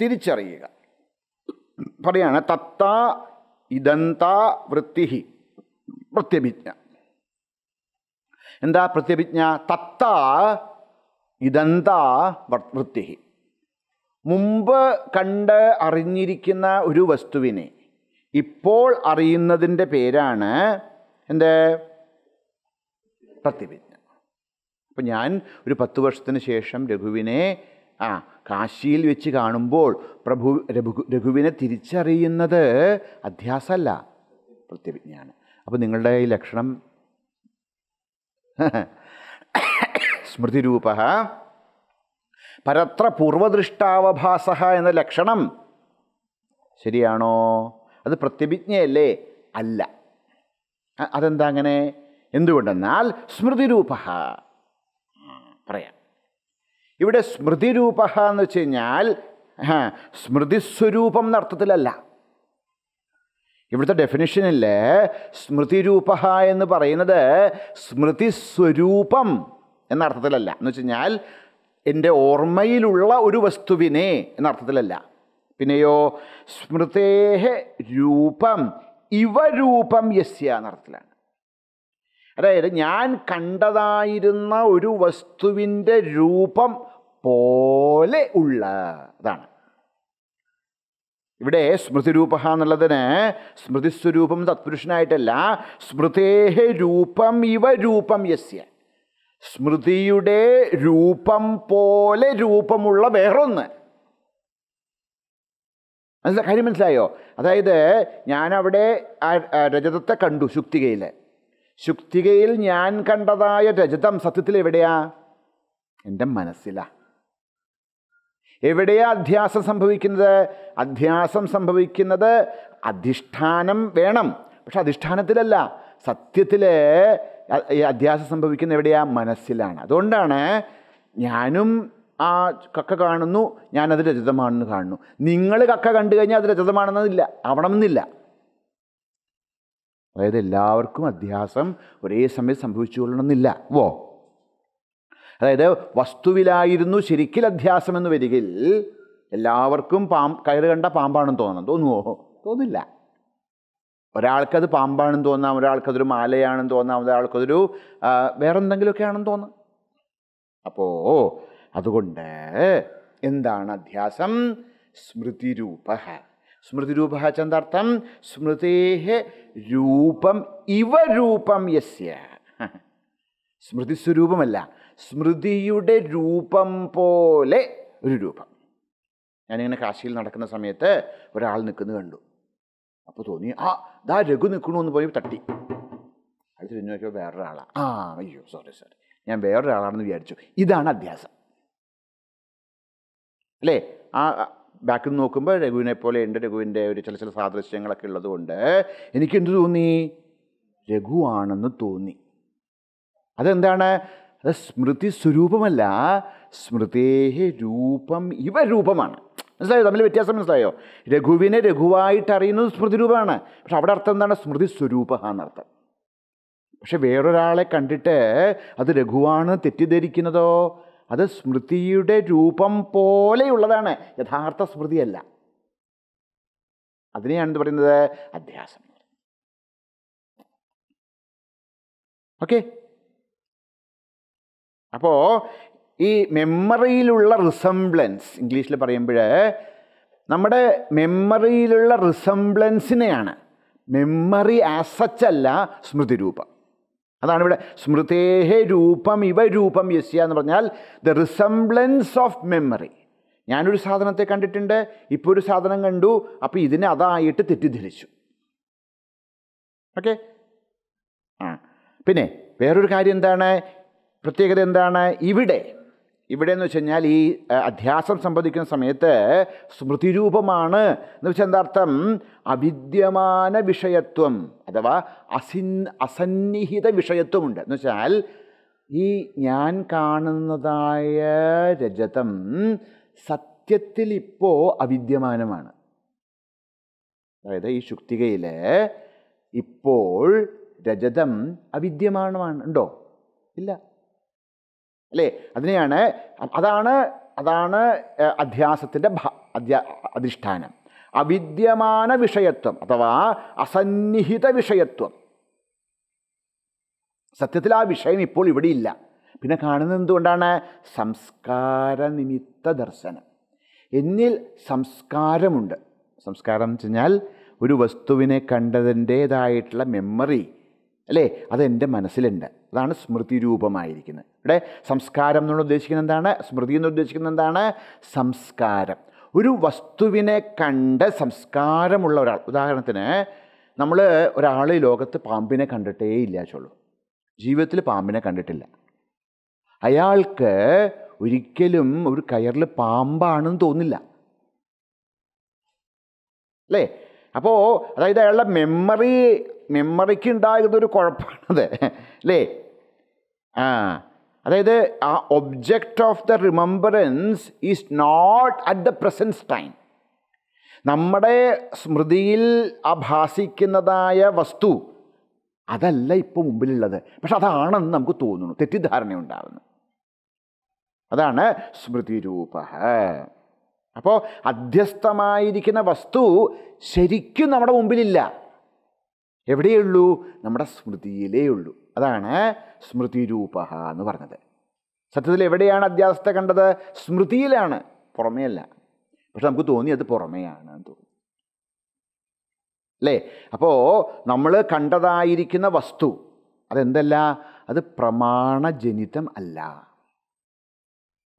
തിരിച്ചറിയുക പറയാണ് തത്ത ഇതന്ത വൃത്തി പ്രത്യഭിജ്ഞ എന്താ പ്രത്യഭിജ്ഞ തത്ത ഇതെന്താ വൃത്തി മുമ്പ് കണ്ട് അറിഞ്ഞിരിക്കുന്ന ഒരു വസ്തുവിനെ ഇപ്പോൾ അറിയുന്നതിൻ്റെ പേരാണ് എൻ്റെ പ്രതിവിജ്ഞ അപ്പം ഞാൻ ഒരു പത്ത് വർഷത്തിന് ശേഷം രഘുവിനെ ആ കാശിയിൽ വെച്ച് കാണുമ്പോൾ പ്രഭു രഘു രഘുവിനെ തിരിച്ചറിയുന്നത് അധ്യാസമല്ല പ്രത്യവിജ്ഞയാണ് അപ്പോൾ നിങ്ങളുടെ ഈ ലക്ഷണം സ്മൃതിരൂപ പരത്ര പൂർവദൃഷ്ടാവഭാസ എന്ന ലക്ഷണം ശരിയാണോ അത് പ്രത്യഭിജ്ഞയല്ലേ അല്ല അതെന്താ അങ്ങനെ എന്തുകൊണ്ടെന്നാൽ സ്മൃതിരൂപ പറയാം ഇവിടെ സ്മൃതിരൂപ എന്ന് വെച്ച് കഴിഞ്ഞാൽ സ്മൃതിസ്വരൂപം എന്ന ഇവിടുത്തെ ഡെഫിനിഷനിൽ സ്മൃതിരൂപ എന്ന് പറയുന്നത് സ്മൃതിസ്വരൂപം എന്ന അർത്ഥത്തിലല്ല എന്ന് വെച്ച് കഴിഞ്ഞാൽ എൻ്റെ ഓർമ്മയിലുള്ള ഒരു വസ്തുവിനെ എന്ന അർത്ഥത്തിലല്ല പിന്നെയോ സ്മൃതേഹ രൂപം രൂപം യസ്യ എന്നർത്ഥത്തിലാണ് അതായത് ഞാൻ കണ്ടതായിരുന്ന ഒരു വസ്തുവിൻ്റെ രൂപം പോലെ ഉള്ള അതാണ് ഇവിടെ സ്മൃതിരൂപ എന്നുള്ളതിന് സ്മൃതിസ്വരൂപം തത്പുരുഷനായിട്ടല്ല സ്മൃതേഹ രൂപം ഇവ രൂപം യസ്യ സ്മൃതിയുടെ രൂപം പോലെ രൂപമുള്ള വേറൊന്ന് മനസ്സിലെ കാര്യം മനസ്സിലായോ അതായത് ഞാനവിടെ രജതത്തെ കണ്ടു ശുക്തികയിൽ ശുക്തികയിൽ ഞാൻ കണ്ടതായ രജതം സത്യത്തിൽ എവിടെയാ എൻ്റെ മനസ്സിലാ എവിടെയാ അധ്യാസം സംഭവിക്കുന്നത് അധ്യാസം സംഭവിക്കുന്നത് അധിഷ്ഠാനം വേണം പക്ഷെ അധിഷ്ഠാനത്തിലല്ല സത്യത്തിൽ ഈ അധ്യാസം സംഭവിക്കുന്ന എവിടെയാ മനസ്സിലാണ് അതുകൊണ്ടാണ് ഞാനും ആ കക്ക കാണുന്നു ഞാനത് രചിതമാണെന്ന് കാണുന്നു നിങ്ങൾ കക്ക കണ്ടു കഴിഞ്ഞാൽ അത് രചിതമാണെന്നതില്ല ആവണമെന്നില്ല അതായത് എല്ലാവർക്കും അധ്യാസം ഒരേ സമയത്ത് സംഭവിച്ചുകൊള്ളണമെന്നില്ല വോ അതായത് വസ്തുവിലായിരുന്നു ശരിക്കിൽ അധ്യാസം എന്ന് വരികിൽ എല്ലാവർക്കും പാമ്പ് കയറ് കണ്ട പാമ്പാണെന്ന് തോന്നണം തോന്നുമോ തോന്നില്ല ഒരാൾക്കത് പാമ്പാണെന്ന് തോന്നാം ഒരാൾക്കതൊരു മാലയാണെന്ന് തോന്നാം ഒരാൾക്കതൊരു വേറെ എന്തെങ്കിലുമൊക്കെ ആണെന്ന് തോന്നാം അപ്പോൾ അതുകൊണ്ട് എന്താണ് അധ്യാസം സ്മൃതിരൂപ സ്മൃതിരൂപ ചെന്തർത്ഥം സ്മൃതേഹ രൂപം ഇവ രൂപം യസ്യ സ്മൃതിസ്വരൂപമല്ല സ്മൃതിയുടെ രൂപം പോലെ ഒരു രൂപം ഞാനിങ്ങനെ കാശിയിൽ നടക്കുന്ന സമയത്ത് ഒരാൾ നിൽക്കുന്നത് കണ്ടു അപ്പൊ തോന്നി ആ ദാ രഘു നിൽക്കണു എന്ന് പോയി തട്ടി അടുത്ത് തിരിഞ്ഞു നോക്കിയോ വേറൊരാളാണ് ആ അയ്യോ സോറി സോറി ഞാൻ വേറൊരാളാണെന്ന് വിചാരിച്ചു ഇതാണ് അധ്യാസം അല്ലേ ആ ബാക്കിൽ നിന്ന് നോക്കുമ്പോൾ രഘുവിനെ പോലെ ഉണ്ട് രഘുവിൻ്റെ ഒരു ചില ചില സാദൃശ്യങ്ങളൊക്കെ ഉള്ളതുകൊണ്ട് എനിക്ക് എന്ത് തോന്നി രഘുവാണെന്ന് തോന്നി അതെന്താണ് അത് സ്മൃതി സ്വരൂപമല്ല സ്മൃതേഹ രൂപം ഇവ രൂപമാണ് മനസ്സിലായോ തമ്മിൽ വ്യത്യാസം മനസ്സിലായോ രഘുവിനെ രഘുവായിട്ട് അറിയുന്നത് രൂപമാണ് പക്ഷെ അവിടെ അർത്ഥം എന്താണ് സ്മൃതി സ്വരൂപ എന്നർത്ഥം പക്ഷെ വേറൊരാളെ കണ്ടിട്ട് അത് രഘുവാണ് തെറ്റിദ്ധരിക്കുന്നതോ അത് സ്മൃതിയുടെ രൂപം പോലെയുള്ളതാണ് യഥാർത്ഥ സ്മൃതിയല്ല അതിനെയാണ് എന്ത് പറയുന്നത് അധ്യാസം ഓക്കെ അപ്പോൾ ഈ മെമ്മറിയിലുള്ള റിസംബ്ലൻസ് ഇംഗ്ലീഷിൽ പറയുമ്പോൾ നമ്മുടെ മെമ്മറിയിലുള്ള റിസംബ്ലൻസിനെയാണ് മെമ്മറി ആസച്ചല്ല അല്ല സ്മൃതിരൂപം അതാണ് ഇവിടെ സ്മൃതേഹ രൂപം ഇവ രൂപം യസ്യ എന്ന് പറഞ്ഞാൽ ദ റിസംബ്ലൻസ് ഓഫ് മെമ്മറി ഞാനൊരു സാധനത്തെ കണ്ടിട്ടുണ്ട് ഇപ്പോൾ ഒരു സാധനം കണ്ടു അപ്പോൾ ഇതിനെ അതായിട്ട് തെറ്റിദ്ധരിച്ചു ഓക്കെ ആ പിന്നെ വേറൊരു കാര്യം എന്താണ് പ്രത്യേകത എന്താണ് ഇവിടെ ഇവിടെ എന്ന് വെച്ച് കഴിഞ്ഞാൽ ഈ അധ്യാസം സംഭവിക്കുന്ന സമയത്ത് സ്മൃതിരൂപമാണ് എന്ന് വെച്ചാൽ എന്താർത്ഥം അവിദ്യമാന വിഷയത്വം അഥവാ അസിൻ അസന്നിഹിത വിഷയത്വമുണ്ട് എന്ന് വെച്ചാൽ ഈ ഞാൻ കാണുന്നതായ രജതം സത്യത്തിൽ ഇപ്പോൾ അവിദ്യമാനമാണ് അതായത് ഈ ശുക്തികയിൽ ഇപ്പോൾ രജതം അവിദ്യമാനമാണ് ഉണ്ടോ ഇല്ല അല്ലേ അതിനെയാണ് അതാണ് അതാണ് അധ്യാസത്തിൻ്റെ അധിഷ്ഠാനം അവിദ്യമാന വിഷയത്വം അഥവാ അസന്നിഹിത വിഷയത്വം സത്യത്തിൽ ആ വിഷയം ഇപ്പോൾ ഇവിടെയില്ല പിന്നെ കാണുന്നത് എന്തുകൊണ്ടാണ് സംസ്കാര നിമിത്ത ദർശനം എന്നിൽ സംസ്കാരമുണ്ട് സംസ്കാരം എന്ന് വെച്ചാൽ ഒരു വസ്തുവിനെ കണ്ടതിൻ്റേതായിട്ടുള്ള മെമ്മറി അല്ലേ അതെൻ്റെ മനസ്സിലുണ്ട് അതാണ് സ്മൃതി രൂപമായിരിക്കുന്നത് ഇവിടെ സംസ്കാരം എന്നുള്ള ഉദ്ദേശിക്കുന്നത് എന്താണ് സ്മൃതി എന്ന് ഉദ്ദേശിക്കുന്നത് എന്താണ് സംസ്കാരം ഒരു വസ്തുവിനെ കണ്ട് സംസ്കാരമുള്ള ഒരാൾ ഉദാഹരണത്തിന് നമ്മൾ ഒരാൾ ഈ ലോകത്ത് പാമ്പിനെ കണ്ടിട്ടേ ഇല്ലാച്ചുള്ളൂ ജീവിതത്തിൽ പാമ്പിനെ കണ്ടിട്ടില്ല അയാൾക്ക് ഒരിക്കലും ഒരു കയറിൽ പാമ്പാണെന്ന് തോന്നില്ല അല്ലേ അപ്പോൾ അതായത് അയാളുടെ മെമ്മറി മെമ്മറിക്ക് ഉണ്ടാകുന്നൊരു അതെ അല്ലേ ആ അതായത് ആ object of the remembrance is not at the presence time നമ്മുടെ സ്മൃതിയിൽ അഭാസിക്കുന്നതായ വസ്തു അതല്ല ഇപ്പോൾ മുമ്പിലുള്ളത് പക്ഷെ അതാണെന്ന് നമുക്ക് തോന്നുന്നു തെറ്റിദ്ധാരണ ഉണ്ടാകുന്നു അതാണ് സ്മൃതിരൂപ അപ്പോൾ അധ്യസ്ഥമായിരിക്കുന്ന വസ്തു ശരിക്കും നമ്മുടെ മുമ്പിലില്ല എവിടെയുള്ളൂ നമ്മുടെ സ്മൃതിയിലേ ഉള്ളൂ അതാണ് സ്മൃതിരൂപ എന്ന് പറഞ്ഞത് സത്യത്തിൽ എവിടെയാണ് അധ്യാസത്തെ കണ്ടത് സ്മൃതിയിലാണ് പുറമേയല്ല പക്ഷെ നമുക്ക് തോന്നി അത് പുറമേയാണ് എന്ന് തോന്നി അല്ലേ അപ്പോൾ നമ്മൾ കണ്ടതായിരിക്കുന്ന വസ്തു അതെന്തല്ല അത് പ്രമാണജനിതം അല്ല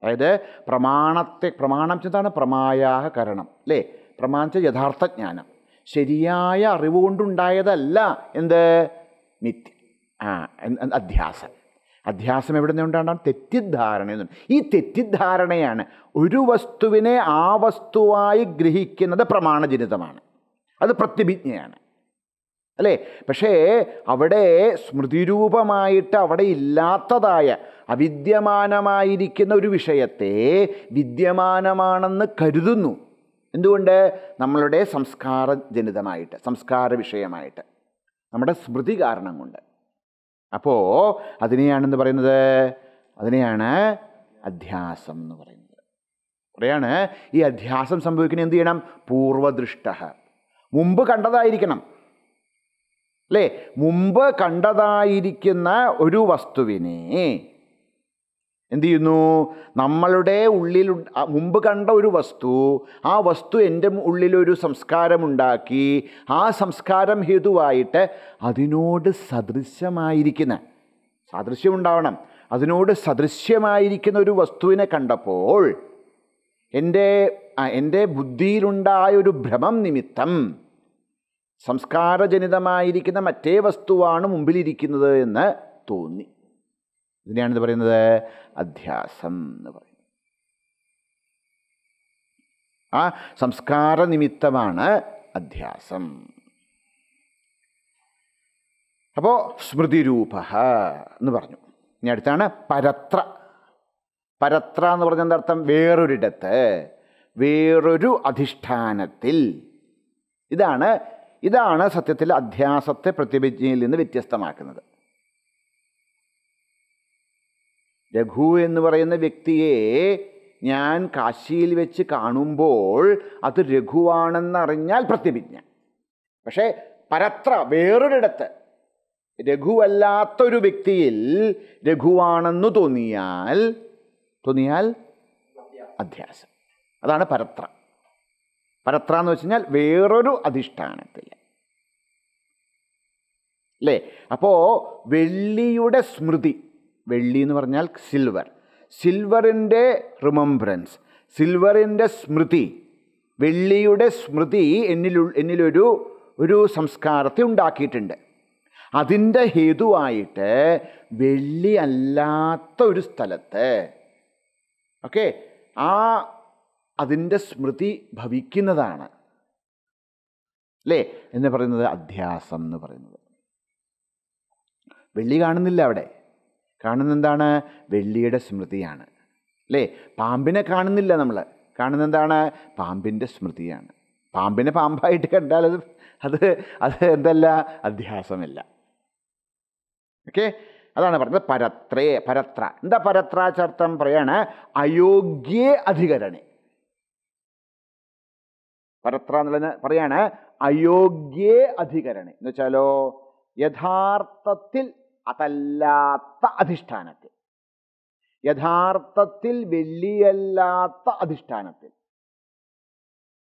അതായത് പ്രമാണത്തെ പ്രമാണം ചെന്നാണ് പ്രമായാഹ കരണം അല്ലേ പ്രമാണിച്ച യഥാർത്ഥ ജ്ഞാനം ശരിയായ അറിവുകൊണ്ടുണ്ടായതല്ല എന്ത് മിഥ്യ ആ അധ്യാസം അധ്യാസം എവിടെ നിന്നുണ്ടാണ് തെറ്റിദ്ധാരണ എന്ന് ഈ തെറ്റിദ്ധാരണയാണ് ഒരു വസ്തുവിനെ ആ വസ്തുവായി ഗ്രഹിക്കുന്നത് പ്രമാണജനിതമാണ് അത് പ്രത്യഭിജ്ഞയാണ് അല്ലേ പക്ഷേ അവിടെ സ്മൃതിരൂപമായിട്ട് അവിടെ ഇല്ലാത്തതായ അവിദ്യമാനമായിരിക്കുന്ന ഒരു വിഷയത്തെ വിദ്യമാനമാണെന്ന് കരുതുന്നു എന്തുകൊണ്ട് നമ്മളുടെ സംസ്കാര ജനിതമായിട്ട് സംസ്കാര വിഷയമായിട്ട് നമ്മുടെ സ്മൃതി കാരണം കൊണ്ട് അപ്പോൾ അതിനെയാണെന്ന് പറയുന്നത് അതിനെയാണ് അധ്യാസം എന്ന് പറയുന്നത് പറയാണ് ഈ അധ്യാസം സംഭവിക്കുന്ന എന്ത് ചെയ്യണം പൂർവദൃഷ്ട മുമ്പ് കണ്ടതായിരിക്കണം അല്ലേ മുമ്പ് കണ്ടതായിരിക്കുന്ന ഒരു വസ്തുവിനെ എന്ത് ചെയ്യുന്നു നമ്മളുടെ ഉള്ളിൽ മുമ്പ് കണ്ട ഒരു വസ്തു ആ വസ്തു എൻ്റെ ഉള്ളിലൊരു സംസ്കാരമുണ്ടാക്കി ആ സംസ്കാരം ഹേതുവായിട്ട് അതിനോട് സദൃശ്യമായിരിക്കുന്ന സാദൃശ്യമുണ്ടാവണം അതിനോട് സദൃശ്യമായിരിക്കുന്ന ഒരു വസ്തുവിനെ കണ്ടപ്പോൾ എൻ്റെ എൻ്റെ ബുദ്ധിയിലുണ്ടായ ഒരു ഭ്രമം നിമിത്തം സംസ്കാരജനിതമായിരിക്കുന്ന മറ്റേ വസ്തുവാണ് മുമ്പിലിരിക്കുന്നത് എന്ന് തോന്നി ഇതിനെയാണ് ഇത് പറയുന്നത് അധ്യാസം എന്ന് പറയുന്നത് ആ സംസ്കാര നിമിത്തമാണ് അധ്യാസം അപ്പോൾ സ്മൃതിരൂപ എന്ന് പറഞ്ഞു ഇനി അടുത്താണ് പരത്ര പരത്ര എന്ന് പറഞ്ഞ എന്തർത്ഥം വേറൊരിടത്ത് വേറൊരു അധിഷ്ഠാനത്തിൽ ഇതാണ് ഇതാണ് സത്യത്തിൽ അധ്യാസത്തെ പ്രതിപജ്ഞയിൽ നിന്ന് വ്യത്യസ്തമാക്കുന്നത് രഘു എന്ന് പറയുന്ന വ്യക്തിയെ ഞാൻ കാശിയിൽ വെച്ച് കാണുമ്പോൾ അത് രഘുവാണെന്നറിഞ്ഞാൽ പ്രതിപിജ്ഞ പക്ഷേ പരത്ര വേറൊരിടത്ത് രഘുവല്ലാത്തൊരു വ്യക്തിയിൽ രഘുവാണെന്ന് തോന്നിയാൽ തോന്നിയാൽ അധ്യാസം അതാണ് പരത്ര പരത്ര എന്ന് വെച്ച് കഴിഞ്ഞാൽ വേറൊരു അധിഷ്ഠാനത്തിൽ അല്ലേ അപ്പോൾ വെള്ളിയുടെ സ്മൃതി വെള്ളി എന്ന് പറഞ്ഞാൽ സിൽവർ സിൽവറിൻ്റെ റിമംബ്രൻസ് സിൽവറിൻ്റെ സ്മൃതി വെള്ളിയുടെ സ്മൃതി എന്നിൽ എന്നിലൊരു ഒരു സംസ്കാരത്തെ ഉണ്ടാക്കിയിട്ടുണ്ട് അതിൻ്റെ ഹേതുവായിട്ട് വെള്ളി അല്ലാത്ത ഒരു സ്ഥലത്ത് ഓക്കെ ആ അതിൻ്റെ സ്മൃതി ഭവിക്കുന്നതാണ് അല്ലേ എന്ന് പറയുന്നത് അധ്യാസം എന്ന് പറയുന്നത് വെള്ളി കാണുന്നില്ല അവിടെ കാണുന്ന എന്താണ് വെള്ളിയുടെ സ്മൃതിയാണ് അല്ലേ പാമ്പിനെ കാണുന്നില്ല നമ്മൾ കാണുന്ന എന്താണ് പാമ്പിൻ്റെ സ്മൃതിയാണ് പാമ്പിനെ പാമ്പായിട്ട് കണ്ടാൽ അത് അത് അത് എന്തല്ല അധ്യാസമില്ല ഓക്കെ അതാണ് പറഞ്ഞത് പരത്രേ പരത്ര എന്താ പരത്രാചർത്ഥം പറയാണ് അയോഗ്യേ അധികരണേ പരത്ര എന്നുള്ളതിന് പറയാണ് അയോഗ്യേ അധികരണേ എന്ന് വെച്ചാലോ യഥാർത്ഥത്തിൽ അതല്ലാത്ത അധിഷ്ഠാനത്തിൽ യഥാർത്ഥത്തിൽ വെള്ളിയല്ലാത്ത അധിഷ്ഠാനത്തിൽ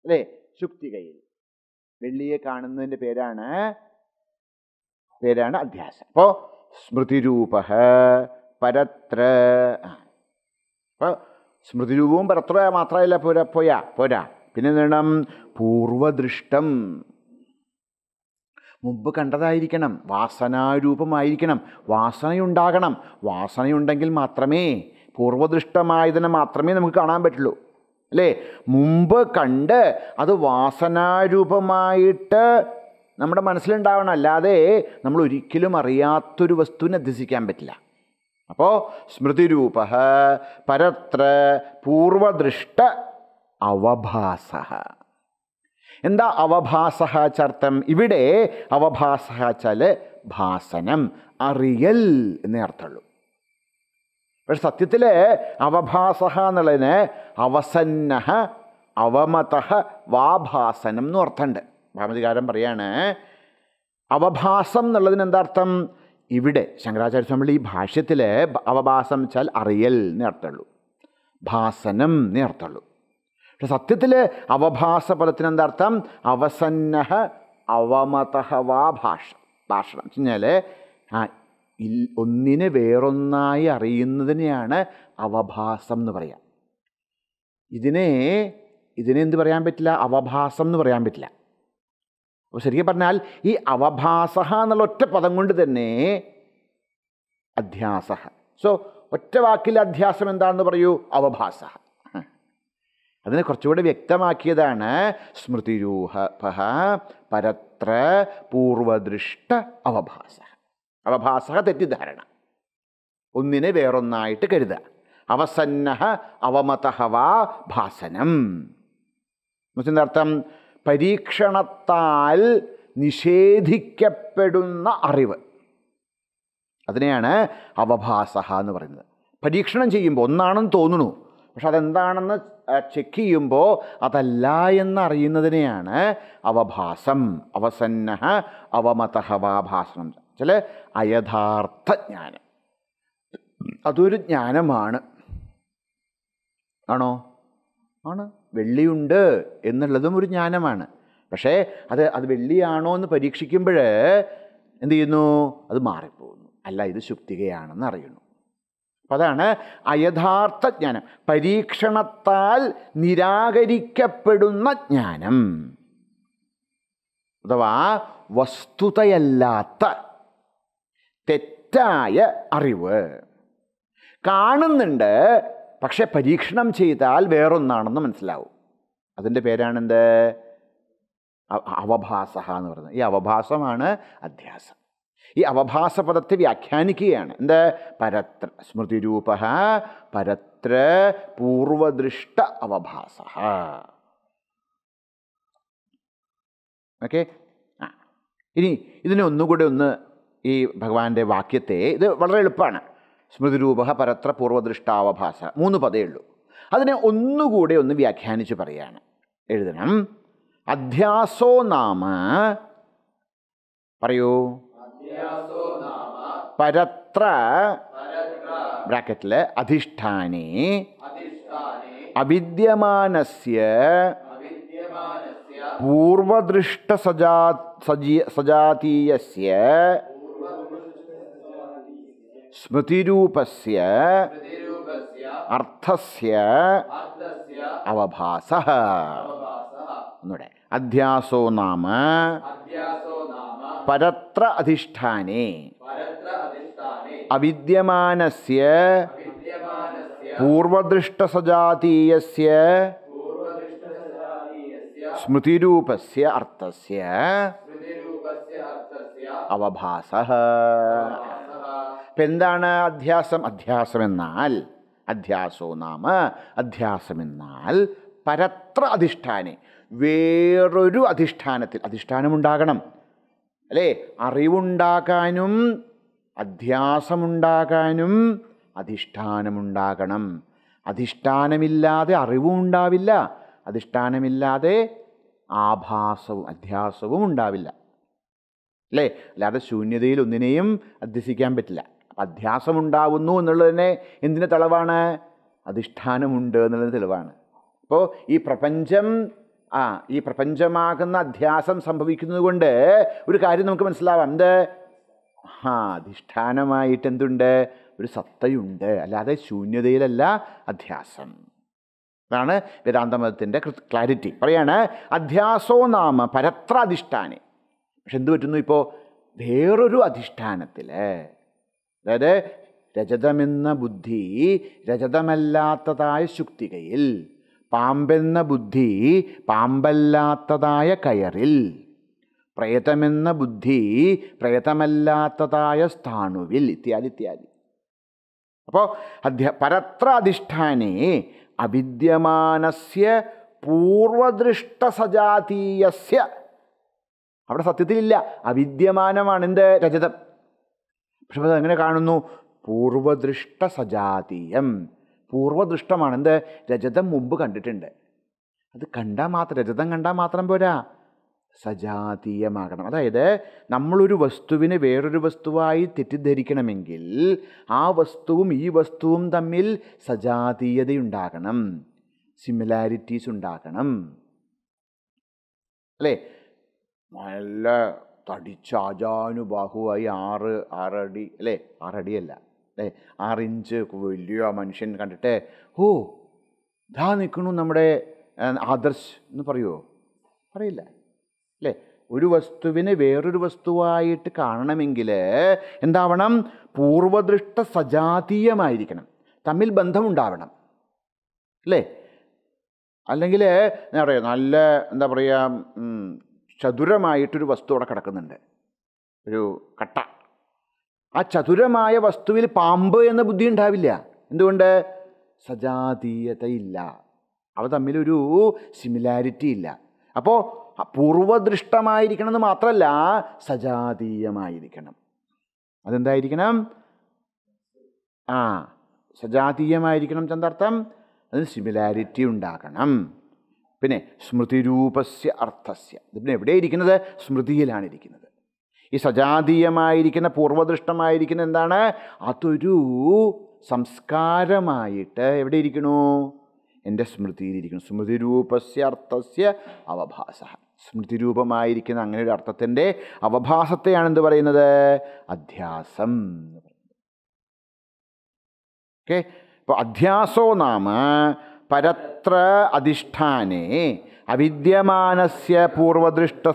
അല്ലേ കയ്യിൽ വെള്ളിയെ കാണുന്നതിൻ്റെ പേരാണ് പേരാണ് അധ്യാസം അപ്പോൾ സ്മൃതിരൂപ പരത്ര അപ്പോൾ സ്മൃതിരൂപവും പരത്ര മാത്രമല്ല പോരാ പോയാ പോരാ പിന്നെ നേണം പൂർവദൃഷ്ടം മുമ്പ് കണ്ടതായിരിക്കണം വാസനാരൂപമായിരിക്കണം വാസനയുണ്ടാകണം വാസനയുണ്ടെങ്കിൽ മാത്രമേ പൂർവദൃഷ്ടമായതിനെ മാത്രമേ നമുക്ക് കാണാൻ പറ്റുള്ളൂ അല്ലേ മുമ്പ് കണ്ട് അത് വാസനാരൂപമായിട്ട് നമ്മുടെ മനസ്സിലുണ്ടാവണം അല്ലാതെ നമ്മൾ ഒരിക്കലും അറിയാത്തൊരു വസ്തുവിനെ അധ്യസിക്കാൻ പറ്റില്ല അപ്പോൾ സ്മൃതിരൂപ പരത്ര പൂർവദൃഷ്ട അവഭാസ എന്താ അവഭാസഹാചർത്ഥം ഇവിടെ അവഭാസഹാച്ചാൽ ഭാസനം അറിയൽ എന്നേ അർത്ഥമുള്ളൂ പക്ഷെ സത്യത്തിൽ അവഭാസഹ എന്നുള്ളതിന് അവസന്നഹ അവമത വാഭാസനം എന്നും അർത്ഥമുണ്ട് ഭാമതികാരം പറയാണ് അവഭാസം എന്നുള്ളതിന് എന്താർത്ഥം ഇവിടെ ശങ്കരാചാര്യ സ്വാമികൾ ഈ ഭാഷ്യത്തിൽ അവഭാസം വെച്ചാൽ അറിയൽ എന്നേ അർത്ഥമുള്ളൂ ഭാസനം എന്നേ അർത്ഥമുള്ളൂ പക്ഷെ സത്യത്തിൽ അവഭാസ പദത്തിന് അർത്ഥം അവസന്നഹ അവമതഹവാ ഭാഷ ഭാഷണം വെച്ചാൽ ആ ഒന്നിനെ വേറൊന്നായി അറിയുന്നതിനെയാണ് അവഭാസം എന്ന് പറയാം ഇതിനെ ഇതിനെ എന്ത് പറയാൻ പറ്റില്ല അവഭാസം എന്ന് പറയാൻ പറ്റില്ല അപ്പോൾ ശരിക്കും പറഞ്ഞാൽ ഈ അവഭാസ എന്നുള്ള ഒറ്റ പദം കൊണ്ട് തന്നെ അധ്യാസ സോ ഒറ്റ വാക്കിൽ അധ്യാസം എന്താണെന്ന് പറയൂ അവഭാസ അതിനെ കുറച്ചുകൂടെ വ്യക്തമാക്കിയതാണ് സ്മൃതിരൂഹ പരത്ര പൂർവദൃഷ്ട അവഭാസ അവഭാസ തെറ്റിദ്ധാരണ ഒന്നിനെ വേറൊന്നായിട്ട് കരുതുക അവസന്ന അവമതഹവാ ഭാസനം അർത്ഥം പരീക്ഷണത്താൽ നിഷേധിക്കപ്പെടുന്ന അറിവ് അതിനെയാണ് അവഭാസ എന്ന് പറയുന്നത് പരീക്ഷണം ചെയ്യുമ്പോൾ ഒന്നാണെന്ന് തോന്നുന്നു പക്ഷെ അതെന്താണെന്ന് ചെക്ക് ചെയ്യുമ്പോൾ അതല്ല എന്നറിയുന്നതിനെയാണ് അവഭാസം അവസന്ന അവമതഹവാഭാസം ചില അയഥാർത്ഥ ജ്ഞാനം അതൊരു ജ്ഞാനമാണ് ആണോ ആണ് വെള്ളിയുണ്ട് എന്നുള്ളതും ഒരു ജ്ഞാനമാണ് പക്ഷേ അത് അത് വെള്ളിയാണോ എന്ന് പരീക്ഷിക്കുമ്പോൾ എന്ത് ചെയ്യുന്നു അത് മാറിപ്പോകുന്നു അല്ല ഇത് ശുക്തികയാണെന്ന് അറിയുന്നു അപ്പം അതാണ് അയഥാർത്ഥ ജ്ഞാനം പരീക്ഷണത്താൽ നിരാകരിക്കപ്പെടുന്ന ജ്ഞാനം അഥവാ വസ്തുതയല്ലാത്ത തെറ്റായ അറിവ് കാണുന്നുണ്ട് പക്ഷെ പരീക്ഷണം ചെയ്താൽ വേറൊന്നാണെന്ന് മനസ്സിലാവും അതിൻ്റെ പേരാണെന്ത് അവഭാസ എന്ന് പറയുന്നത് ഈ അവഭാസമാണ് അധ്യാസം ഈ അവഭാസപദത്തെ വ്യാഖ്യാനിക്കുകയാണ് എന്ത് പരത്ര സ്മൃതിരൂപ പരത്ര പൂർവദൃഷ്ട അവഭാസ ഓക്കെ ആ ഇനി ഇതിനെ ഒന്നുകൂടെ ഒന്ന് ഈ ഭഗവാന്റെ വാക്യത്തെ ഇത് വളരെ എളുപ്പമാണ് സ്മൃതിരൂപ പരത്ര പൂർവദൃഷ്ടാവഭാസ മൂന്ന് പദേ ഉള്ളൂ അതിനെ ഒന്നുകൂടെ ഒന്ന് വ്യാഖ്യാനിച്ച് പറയാണ് എഴുതണം അധ്യാസോ നാമ പറയൂ परत्र ब्राकेट अधिष्ठाने अविद्यमानस्य पूर्वदृष्ट सजातीयस्य स्मृतिरूपस्य अर्थस्य अवभासः अध्यासो नाम ನಾಮ പരത്ര അധിഷ്ഠാനേ അവിദ്യമാന പൂർവദൃഷ്ടസജാതീയ സ്മൃതിരൂപ അർത്ഥസ്യ അവഭാസ ഇപ്പം എന്താണ് അധ്യാസം അധ്യാസം എന്നാൽ അധ്യാസോ നാമ അധ്യാസം എന്നാൽ പരത്ര അധിഷ്ഠാനെ വേറൊരു അധിഷ്ഠാനത്തിൽ അധിഷ്ഠാനമുണ്ടാകണം അല്ലേ അറിവുണ്ടാക്കാനും അധ്യാസമുണ്ടാകാനും അധിഷ്ഠാനമുണ്ടാകണം അധിഷ്ഠാനമില്ലാതെ അറിവും ഉണ്ടാവില്ല അധിഷ്ഠാനമില്ലാതെ ആഭാസവും അധ്യാസവും ഉണ്ടാവില്ല അല്ലേ അല്ലാതെ ശൂന്യതയിൽ ഒന്നിനെയും അധ്യസിക്കാൻ പറ്റില്ല അധ്യാസമുണ്ടാകുന്നു എന്നുള്ളതിനെ എന്തിനു തെളിവാണ് അധിഷ്ഠാനമുണ്ട് എന്നുള്ളത് തെളിവാണ് അപ്പോൾ ഈ പ്രപഞ്ചം ആ ഈ പ്രപഞ്ചമാകുന്ന അധ്യാസം സംഭവിക്കുന്നത് കൊണ്ട് ഒരു കാര്യം നമുക്ക് മനസ്സിലാവാം എന്ത് ആ അധിഷ്ഠാനമായിട്ട് എന്തുണ്ട് ഒരു സത്തയുണ്ട് അല്ലാതെ ശൂന്യതയിലല്ല അധ്യാസം അതാണ് വേദാന്തമതത്തിൻ്റെ ക്ലാരിറ്റി പറയാണ് അധ്യാസോ നാമ പരത്ര അധിഷ്ഠാനെ പക്ഷെ എന്ത് പറ്റുന്നു ഇപ്പോൾ വേറൊരു അധിഷ്ഠാനത്തിൽ അതായത് രജതമെന്ന ബുദ്ധി രജതമല്ലാത്തതായ ശുക്തികയിൽ പാമ്പെന്ന ബുദ്ധി പാമ്പല്ലാത്തതായ കയറിൽ പ്രേതമെന്ന ബുദ്ധി പ്രേതമല്ലാത്തതായ സ്ഥാണുവിൽ ഇത്യാദി ഇത്യാദി അപ്പോൾ അധ്യ പരത്ര അധിഷ്ഠാനെ അവിദ്യമാനസ്യ പൂർവദൃഷ്ടസജാതീയസ്യ അവിടെ സത്യത്തിലില്ല അവിദ്യമാനമാണ് എന്ത് രജതം പക്ഷെ അത് എങ്ങനെ കാണുന്നു പൂർവദൃഷ്ടസജാതീയം പൂർവ്വദൃഷ്ടമാണ് എന്ത് രജതം മുമ്പ് കണ്ടിട്ടുണ്ട് അത് കണ്ടാൽ മാത്രം രജതം കണ്ടാൽ മാത്രം പോരാ സജാതീയമാകണം അതായത് നമ്മളൊരു വസ്തുവിനെ വേറൊരു വസ്തുവായി തെറ്റിദ്ധരിക്കണമെങ്കിൽ ആ വസ്തുവും ഈ വസ്തുവും തമ്മിൽ സജാതീയതയുണ്ടാകണം സിമിലാരിറ്റീസ് ഉണ്ടാകണം അല്ലേ നല്ല തടിച്ചാജാനുബാഹുവായി ആറ് ആറടി അല്ലേ ആറടിയല്ല അല്ലേ ആറിഞ്ച് വലിയ മനുഷ്യൻ കണ്ടിട്ട് ഓ ധാ നിൽക്കണു നമ്മുടെ ആദർശ് എന്ന് പറയുമോ പറയില്ല അല്ലേ ഒരു വസ്തുവിനെ വേറൊരു വസ്തുവായിട്ട് കാണണമെങ്കിൽ എന്താവണം പൂർവദൃഷ്ട സജാതീയമായിരിക്കണം തമ്മിൽ ബന്ധമുണ്ടാവണം അല്ലേ അല്ലെങ്കിൽ എന്താ പറയുക നല്ല എന്താ പറയുക ചതുരമായിട്ടൊരു വസ്തു അവിടെ കിടക്കുന്നുണ്ട് ഒരു കട്ട ആ ചതുരമായ വസ്തുവിൽ പാമ്പ് എന്ന ബുദ്ധി ഉണ്ടാവില്ല എന്തുകൊണ്ട് സജാതീയതയില്ല അവ തമ്മിലൊരു സിമിലാരിറ്റി ഇല്ല അപ്പോൾ പൂർവദൃഷ്ടമായിരിക്കണം എന്ന് മാത്രമല്ല സജാതീയമായിരിക്കണം അതെന്തായിരിക്കണം ആ സജാതീയമായിരിക്കണം ചെന്തർത്ഥം അതിന് സിമിലാരിറ്റി ഉണ്ടാക്കണം പിന്നെ സ്മൃതിരൂപസ്യ അർത്ഥസ്യ ഇതിന് എവിടെയിരിക്കുന്നത് സ്മൃതിയിലാണ് ഇരിക്കുന്നത് ഈ സജാതീയമായിരിക്കുന്ന പൂർവ്വദൃഷ്ടമായിരിക്കുന്ന എന്താണ് അതൊരു സംസ്കാരമായിട്ട് എവിടെ ഇരിക്കുന്നു എൻ്റെ സ്മൃതിയിലിരിക്കുന്നു സ്മൃതിരൂപസ്യ അർത്ഥസ്യ അവഭാസ സ്മൃതിരൂപമായിരിക്കുന്ന അങ്ങനെ ഒരു അർത്ഥത്തിൻ്റെ അവഭാസത്തെയാണ് എന്ത് പറയുന്നത് അധ്യാസം ഓക്കെ അപ്പോൾ അധ്യാസോ നാമ പരത്ര അധിഷ്ഠാനേ അവിദ്യമാനസ്യ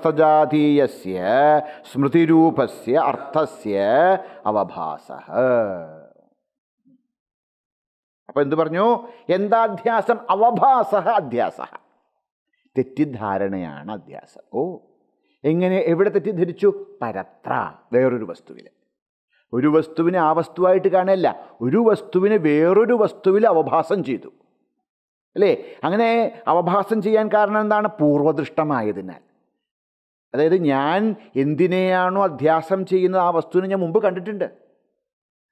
സജാതീയസ്യ സ്മൃതിരൂപസ്യ അർത്ഥസ്യ അവഭാസ അപ്പോൾ എന്തു പറഞ്ഞു എന്താധ്യാസം അവഭാസ അധ്യാസ തെറ്റിദ്ധാരണയാണ് അധ്യാസം ഓ എങ്ങനെ എവിടെ തെറ്റിദ്ധരിച്ചു പരത്ര വേറൊരു വസ്തുവിൽ ഒരു വസ്തുവിനെ ആ വസ്തുവായിട്ട് കാണല്ല ഒരു വസ്തുവിനെ വേറൊരു വസ്തുവിൽ അവഭാസം ചെയ്തു അല്ലേ അങ്ങനെ അവഭാസം ചെയ്യാൻ കാരണം എന്താണ് പൂർവദൃഷ്ടമായതിനാൽ അതായത് ഞാൻ എന്തിനെയാണോ അധ്യാസം ചെയ്യുന്നത് ആ വസ്തുവിനെ ഞാൻ മുമ്പ് കണ്ടിട്ടുണ്ട്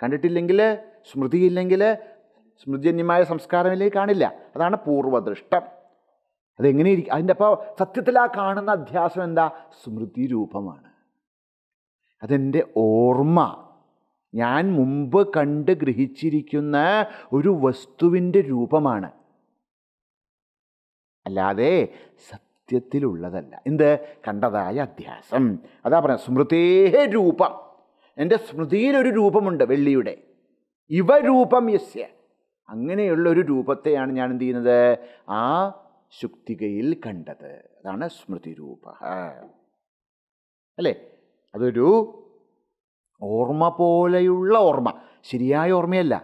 കണ്ടിട്ടില്ലെങ്കിൽ സ്മൃതിയില്ലെങ്കിൽ സ്മൃതിജന്യമായ സംസ്കാരമില്ലേ കാണില്ല അതാണ് പൂർവദൃഷ്ടം അതെങ്ങനെ ഇരിക്കും അതിൻ്റെ അപ്പോൾ സത്യത്തിൽ ആ കാണുന്ന അധ്യാസം എന്താ സ്മൃതി രൂപമാണ് അതെൻ്റെ ഓർമ്മ ഞാൻ മുമ്പ് കണ്ട് ഗ്രഹിച്ചിരിക്കുന്ന ഒരു വസ്തുവിൻ്റെ രൂപമാണ് അല്ലാതെ സത്യത്തിലുള്ളതല്ല എന്ത് കണ്ടതായ അധ്യാസം അതാ പറഞ്ഞ സ്മൃതേ രൂപം എൻ്റെ സ്മൃതിയിലൊരു രൂപമുണ്ട് വെള്ളിയുടെ ഇവ രൂപം യസ്യ അങ്ങനെയുള്ളൊരു രൂപത്തെയാണ് ഞാൻ എന്ത് ചെയ്യുന്നത് ആ ശുക്തികയിൽ കണ്ടത് അതാണ് സ്മൃതി രൂപ അല്ലേ അതൊരു ഓർമ്മ പോലെയുള്ള ഓർമ്മ ശരിയായ ഓർമ്മയല്ല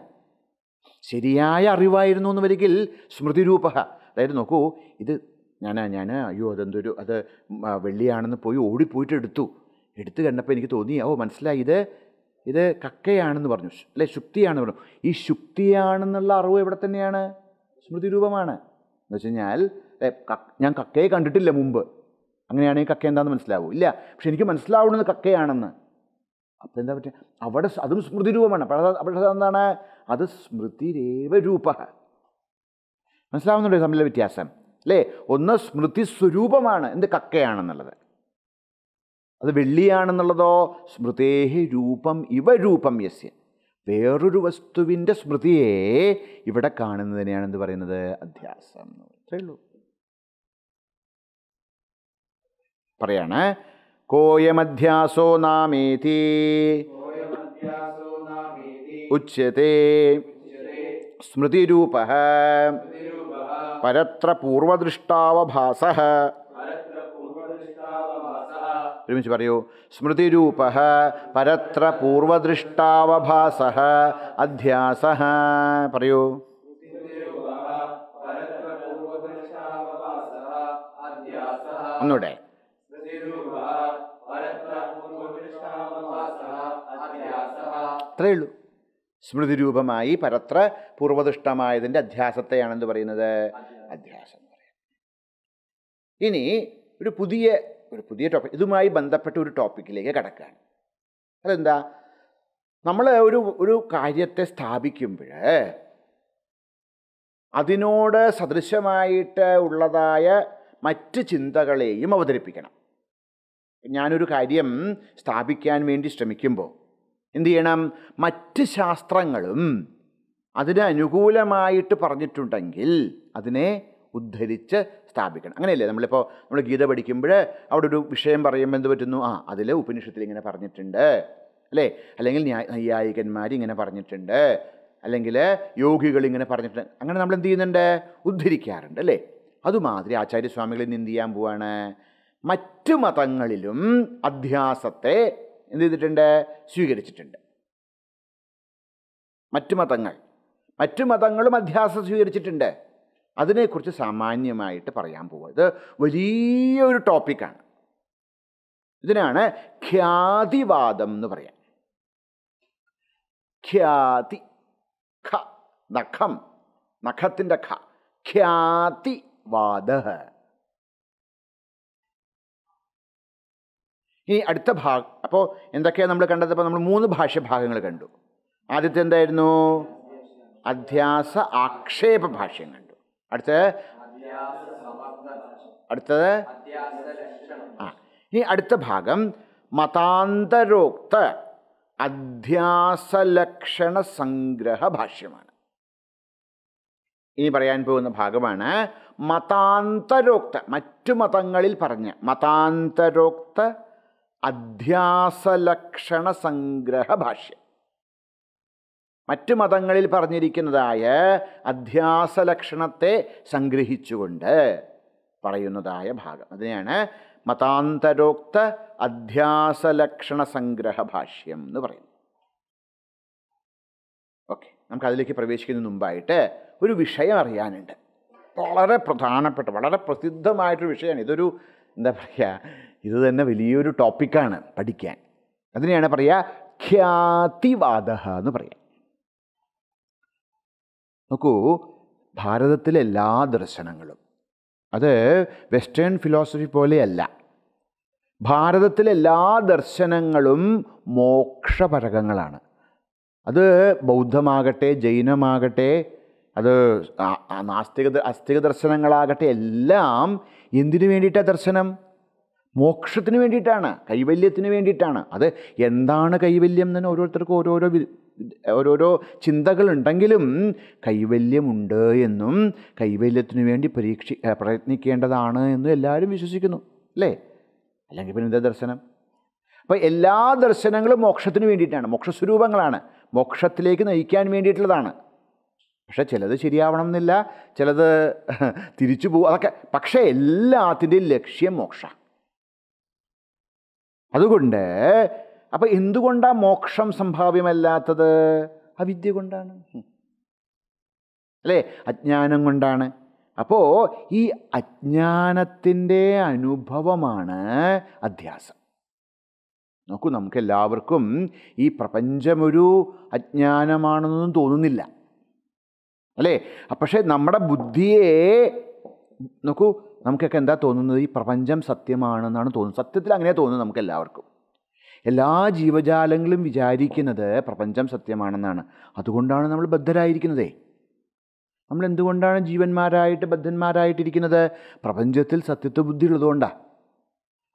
ശരിയായ അറിവായിരുന്നു എന്ന് വരികിൽ സ്മൃതിരൂപ അതായത് നോക്കൂ ഇത് ഞാൻ ഞാൻ അയ്യോ അതെന്തൊരു അത് വെള്ളിയാണെന്ന് പോയി ഓടിപ്പോയിട്ട് എടുത്തു എടുത്തു കണ്ടപ്പോൾ എനിക്ക് തോന്നി ഓ മനസ്സിലായി ഇത് ഇത് കക്കയാണെന്ന് പറഞ്ഞു അല്ലെ ശുക്തിയാണ് പറഞ്ഞു ഈ ശുക്തിയാണെന്നുള്ള അറിവ് എവിടെ തന്നെയാണ് സ്മൃതി രൂപമാണ് എന്ന് വെച്ച് കഴിഞ്ഞാൽ ഞാൻ കക്കയെ കണ്ടിട്ടില്ല മുമ്പ് അങ്ങനെയാണെങ്കിൽ കക്ക എന്താണെന്ന് മനസ്സിലാവും ഇല്ല പക്ഷെ എനിക്ക് മനസ്സിലാവുന്നത് കക്കയാണെന്ന് അപ്പോൾ എന്താ പറ്റുക അവിടെ അതും സ്മൃതി രൂപമാണ് അവിടെ അവിടെ എന്താണ് അത് സ്മൃതിരേവരൂപ മനസ്സിലാവുന്നുണ്ടോ തമ്മിലെ വ്യത്യാസം അല്ലേ ഒന്ന് സ്മൃതി സ്വരൂപമാണ് എന്ത് കക്കയാണെന്നുള്ളത് അത് വെള്ളിയാണെന്നുള്ളതോ സ്മൃതേഹി രൂപം ഇവ രൂപം യസ്യ വേറൊരു വസ്തുവിൻ്റെ സ്മൃതിയെ ഇവിടെ കാണുന്നതിനെയാണ് എന്ത് പറയുന്നത് അധ്യാസം ഉള്ളൂ പറയാണ് കോയമധ്യാസോ നാമേതി ഉച്യത്തെ സ്മൃതിരൂപ പരത്ര പൂർവദൃഷ്ടാവഭാസ ഒരുമിച്ച് പറയൂ സ്മൃതിരൂപ പരത്ര പൂർവദൃഷ്ടാവഭാസ അധ്യാസ പറയൂ ഒന്നുകൂടെ അത്രയുള്ളൂ സ്മൃതിരൂപമായി പരത്ര പൂർവദൃഷ്ടമായതിൻ്റെ അധ്യാസത്തെയാണെന്ന് പറയുന്നത് അധ്യാസം എന്ന് പറയാം ഇനി ഒരു പുതിയ ഒരു പുതിയ ടോപ്പിക് ഇതുമായി ബന്ധപ്പെട്ട ഒരു ടോപ്പിക്കിലേക്ക് കടക്കുകയാണ് അതെന്താ നമ്മൾ ഒരു ഒരു കാര്യത്തെ സ്ഥാപിക്കുമ്പോൾ അതിനോട് സദൃശമായിട്ട് ഉള്ളതായ മറ്റ് ചിന്തകളെയും അവതരിപ്പിക്കണം ഞാനൊരു കാര്യം സ്ഥാപിക്കാൻ വേണ്ടി ശ്രമിക്കുമ്പോൾ എന്തു ചെയ്യണം മറ്റ് ശാസ്ത്രങ്ങളും അതിന് അനുകൂലമായിട്ട് പറഞ്ഞിട്ടുണ്ടെങ്കിൽ അതിനെ ഉദ്ധരിച്ച് സ്ഥാപിക്കണം അങ്ങനെയല്ലേ നമ്മളിപ്പോൾ നമ്മൾ ഗീത പഠിക്കുമ്പോൾ അവിടെ ഒരു വിഷയം പറയുമ്പോൾ എന്ത് പറ്റുന്നു ആ അതിൽ ഉപനിഷത്തിൽ ഇങ്ങനെ പറഞ്ഞിട്ടുണ്ട് അല്ലേ അല്ലെങ്കിൽ നൈയായികന്മാർ ഇങ്ങനെ പറഞ്ഞിട്ടുണ്ട് അല്ലെങ്കിൽ യോഗികൾ ഇങ്ങനെ പറഞ്ഞിട്ടുണ്ട് അങ്ങനെ നമ്മൾ എന്ത് ചെയ്യുന്നുണ്ട് ഉദ്ധരിക്കാറുണ്ട് അല്ലേ അതുമാതിരി ആചാര്യസ്വാമികളിൽ നിന്ന് എന്ത് ചെയ്യാൻ പോവാണ് മറ്റു മതങ്ങളിലും അധ്യാസത്തെ എന്ത് ചെയ്തിട്ടുണ്ട് സ്വീകരിച്ചിട്ടുണ്ട് മറ്റു മതങ്ങൾ മറ്റു മതങ്ങളും അധ്യാസം സ്വീകരിച്ചിട്ടുണ്ട് അതിനെക്കുറിച്ച് സാമാന്യമായിട്ട് പറയാൻ പോകുക ഇത് വലിയ ഒരു ടോപ്പിക്കാണ് ഇതിനാണ് ഖ്യാതിവാദം എന്ന് പറയാം ഖ്യാതി ഖ നഖം നഖത്തിൻ്റെ ഖ ഖ്യാതിവാദ ഇനി അടുത്ത ഭാഗം അപ്പോൾ എന്തൊക്കെയാണ് നമ്മൾ കണ്ടത് അപ്പോൾ നമ്മൾ മൂന്ന് ഭാഗങ്ങൾ കണ്ടു ആദ്യത്തെ എന്തായിരുന്നു അധ്യാസ ആക്ഷേപ ഭാഷ്യം കണ്ടു അടുത്തത് അടുത്തത് ആ ഇനി അടുത്ത ഭാഗം മതാന്തരോക്ത അധ്യാസലക്ഷണ സംഗ്രഹ ഭാഷ്യമാണ് ഇനി പറയാൻ പോകുന്ന ഭാഗമാണ് മതാന്തരോക്ത മറ്റു മതങ്ങളിൽ പറഞ്ഞ മതാന്തരോക്ത അധ്യാസലക്ഷണ സംഗ്രഹ ഭാഷ്യം മറ്റു മതങ്ങളിൽ പറഞ്ഞിരിക്കുന്നതായ അധ്യാസ ലക്ഷണത്തെ സംഗ്രഹിച്ചുകൊണ്ട് പറയുന്നതായ ഭാഗം അതിനെയാണ് മതാന്തരോക്ത ലക്ഷണ സംഗ്രഹ ഭാഷ്യം എന്ന് പറയുന്നു ഓക്കെ നമുക്ക് അതിലേക്ക് പ്രവേശിക്കുന്നതിന് മുമ്പായിട്ട് ഒരു വിഷയം അറിയാനുണ്ട് വളരെ പ്രധാനപ്പെട്ട വളരെ പ്രസിദ്ധമായിട്ടൊരു വിഷയമാണ് ഇതൊരു എന്താ പറയുക ഇത് തന്നെ വലിയൊരു ടോപ്പിക്കാണ് പഠിക്കാൻ അതിനെയാണ് പറയുക ഖ്യാതിവാദ എന്ന് പറയാം നോക്കൂ ഭാരതത്തിലെ എല്ലാ ദർശനങ്ങളും അത് വെസ്റ്റേൺ ഫിലോസഫി പോലെയല്ല ഭാരതത്തിലെ എല്ലാ ദർശനങ്ങളും മോക്ഷപരകങ്ങളാണ് അത് ബൗദ്ധമാകട്ടെ ജൈനമാകട്ടെ അത് നാസ്തിക അസ്തിക ദർശനങ്ങളാകട്ടെ എല്ലാം എന്തിനു വേണ്ടിയിട്ടാണ് ദർശനം മോക്ഷത്തിന് വേണ്ടിയിട്ടാണ് കൈവല്യത്തിന് വേണ്ടിയിട്ടാണ് അത് എന്താണ് കൈവല്യം എന്ന് ഓരോരുത്തർക്കും ഓരോരോ ഓരോരോ ചിന്തകളുണ്ടെങ്കിലും കൈവല്യമുണ്ട് എന്നും കൈവല്യത്തിനു വേണ്ടി പരീക്ഷി പ്രയത്നിക്കേണ്ടതാണ് എന്നും എല്ലാവരും വിശ്വസിക്കുന്നു അല്ലേ അല്ലെങ്കിൽ പിന്നെ എന്താ ദർശനം അപ്പോൾ എല്ലാ ദർശനങ്ങളും മോക്ഷത്തിന് വേണ്ടിയിട്ടാണ് മോക്ഷസ്വരൂപങ്ങളാണ് മോക്ഷത്തിലേക്ക് നയിക്കാൻ വേണ്ടിയിട്ടുള്ളതാണ് പക്ഷേ ചിലത് ശരിയാവണം എന്നില്ല ചിലത് തിരിച്ചു പോകും അതൊക്കെ പക്ഷേ എല്ലാത്തിൻ്റെയും ലക്ഷ്യം മോക്ഷ അതുകൊണ്ട് അപ്പം എന്തുകൊണ്ടാണ് മോക്ഷം സംഭാവ്യമല്ലാത്തത് അവിദ്യ കൊണ്ടാണ് അല്ലേ അജ്ഞാനം കൊണ്ടാണ് അപ്പോൾ ഈ അജ്ഞാനത്തിൻ്റെ അനുഭവമാണ് അധ്യാസം നോക്കൂ നമുക്ക് എല്ലാവർക്കും ഈ പ്രപഞ്ചമൊരു അജ്ഞാനമാണെന്നൊന്നും തോന്നുന്നില്ല അല്ലേ പക്ഷേ നമ്മുടെ ബുദ്ധിയെ നോക്കൂ നമുക്കൊക്കെ എന്താ തോന്നുന്നത് ഈ പ്രപഞ്ചം സത്യമാണെന്നാണ് തോന്നുന്നത് സത്യത്തിൽ അങ്ങനെ തോന്നുന്നത് നമുക്ക് എല്ലാവർക്കും എല്ലാ ജീവജാലങ്ങളും വിചാരിക്കുന്നത് പ്രപഞ്ചം സത്യമാണെന്നാണ് അതുകൊണ്ടാണ് നമ്മൾ ബദ്ധരായിരിക്കുന്നതേ നമ്മൾ എന്തുകൊണ്ടാണ് ജീവന്മാരായിട്ട് ബദ്ധന്മാരായിട്ടിരിക്കുന്നത് പ്രപഞ്ചത്തിൽ സത്യത്വബുദ്ധി ഉള്ളതുകൊണ്ടാണ്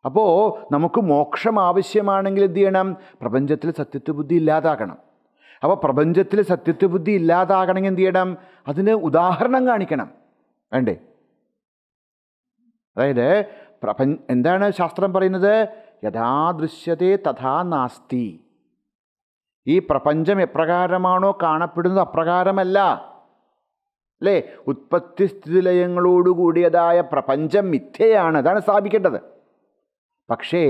അപ്പോൾ നമുക്ക് മോക്ഷം ആവശ്യമാണെങ്കിൽ എന്ത് ചെയ്യണം പ്രപഞ്ചത്തിൽ സത്യത്വബുദ്ധി ഇല്ലാതാക്കണം അപ്പോൾ പ്രപഞ്ചത്തിൽ സത്യത്വബുദ്ധി ഇല്ലാതാകണമെങ്കിൽ എന്ത് ചെയ്യണം അതിന് ഉദാഹരണം കാണിക്കണം വേണ്ടേ അതായത് പ്രപഞ്ച എന്താണ് ശാസ്ത്രം പറയുന്നത് യഥാദൃശ്യത്തെ തഥാ നാസ്തി ഈ പ്രപഞ്ചം എപ്രകാരമാണോ കാണപ്പെടുന്നത് അപ്രകാരമല്ല അല്ലേ ഉത്പത്തി സ്ഥിതിലയങ്ങളോടുകൂടിയതായ പ്രപഞ്ചം മിഥ്യയാണ് അതാണ് സ്ഥാപിക്കേണ്ടത് പക്ഷേ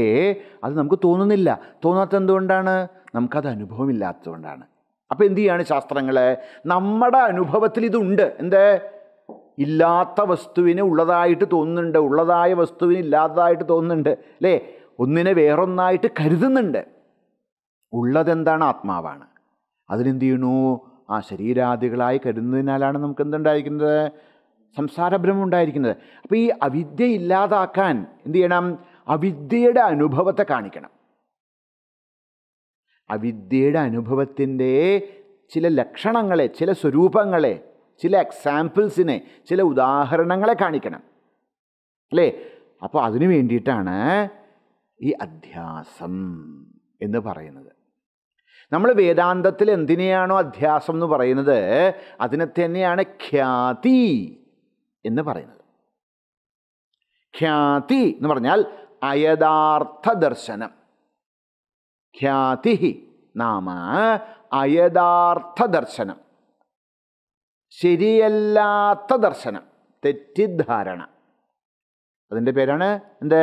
അത് നമുക്ക് തോന്നുന്നില്ല തോന്നാത്ത എന്തുകൊണ്ടാണ് നമുക്കത് അനുഭവമില്ലാത്തതുകൊണ്ടാണ് അപ്പോൾ എന്തു ചെയ്യാണ് ശാസ്ത്രങ്ങൾ നമ്മുടെ അനുഭവത്തിൽ ഇതുണ്ട് എന്ത് ഇല്ലാത്ത വസ്തുവിന് ഉള്ളതായിട്ട് തോന്നുന്നുണ്ട് ഉള്ളതായ വസ്തുവിന് ഇല്ലാത്തതായിട്ട് തോന്നുന്നുണ്ട് അല്ലേ ഒന്നിനെ വേറൊന്നായിട്ട് കരുതുന്നുണ്ട് ഉള്ളതെന്താണ് ആത്മാവാണ് അതിനെന്ത് ചെയ്യണു ആ ശരീരാദികളായി കരുതുന്നതിനാലാണ് നമുക്ക് എന്തുണ്ടായിരിക്കുന്നത് സംസാരഭ്രമം ഉണ്ടായിരിക്കുന്നത് അപ്പോൾ ഈ അവിദ്യ ഇല്ലാതാക്കാൻ എന്ത് ചെയ്യണം അവിദ്യയുടെ അനുഭവത്തെ കാണിക്കണം അവിദ്യയുടെ അനുഭവത്തിൻ്റെ ചില ലക്ഷണങ്ങളെ ചില സ്വരൂപങ്ങളെ ചില എക്സാമ്പിൾസിനെ ചില ഉദാഹരണങ്ങളെ കാണിക്കണം അല്ലേ അപ്പോൾ അതിനു വേണ്ടിയിട്ടാണ് ഈ അധ്യാസം എന്ന് പറയുന്നത് നമ്മൾ വേദാന്തത്തിൽ എന്തിനെയാണോ അധ്യാസം എന്ന് പറയുന്നത് അതിനെ തന്നെയാണ് ഖ്യാതി എന്ന് പറയുന്നത് ഖ്യാതി എന്ന് പറഞ്ഞാൽ അയഥാർത്ഥ ദർശനം ഖ്യാതി നാമ അയഥാർത്ഥ ദർശനം ശരിയല്ലാത്ത ദർശനം തെറ്റിദ്ധാരണ അതിൻ്റെ പേരാണ് എന്താ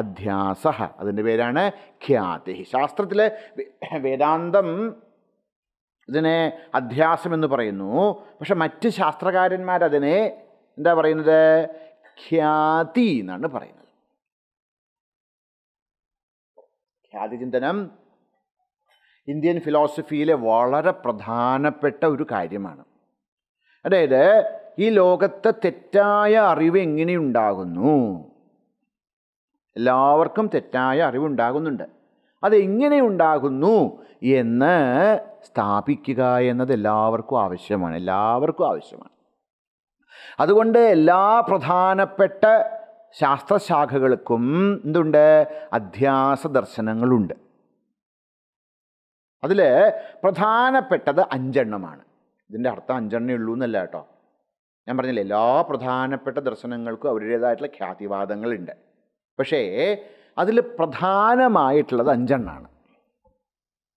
അധ്യാസ അതിൻ്റെ പേരാണ് ഖ്യാതി ശാസ്ത്രത്തിലെ വേദാന്തം ഇതിനെ അധ്യാസം എന്ന് പറയുന്നു പക്ഷെ മറ്റ് അതിനെ എന്താ പറയുന്നത് ഖ്യാതി എന്നാണ് പറയുന്നത് ഖ്യാതി ചിന്തനം ഇന്ത്യൻ ഫിലോസഫിയിലെ വളരെ പ്രധാനപ്പെട്ട ഒരു കാര്യമാണ് അതായത് ഈ ലോകത്തെ തെറ്റായ അറിവ് എങ്ങനെയുണ്ടാകുന്നു എല്ലാവർക്കും തെറ്റായ അറിവുണ്ടാകുന്നുണ്ട് അതെങ്ങനെ ഉണ്ടാകുന്നു എന്ന് സ്ഥാപിക്കുക എന്നത് എല്ലാവർക്കും ആവശ്യമാണ് എല്ലാവർക്കും ആവശ്യമാണ് അതുകൊണ്ട് എല്ലാ പ്രധാനപ്പെട്ട ശാസ്ത്രശാഖകൾക്കും എന്തുണ്ട് അധ്യാസ ദർശനങ്ങളുണ്ട് അതിൽ പ്രധാനപ്പെട്ടത് അഞ്ചെണ്ണമാണ് ഇതിൻ്റെ അർത്ഥം അഞ്ചെണ്ണേ ഉള്ളൂ എന്നല്ല കേട്ടോ ഞാൻ പറഞ്ഞില്ല എല്ലാ പ്രധാനപ്പെട്ട ദർശനങ്ങൾക്കും അവരുടേതായിട്ടുള്ള ഖ്യാതിവാദങ്ങളുണ്ട് പക്ഷേ അതിൽ പ്രധാനമായിട്ടുള്ളത് അഞ്ചെണ്ണാണ്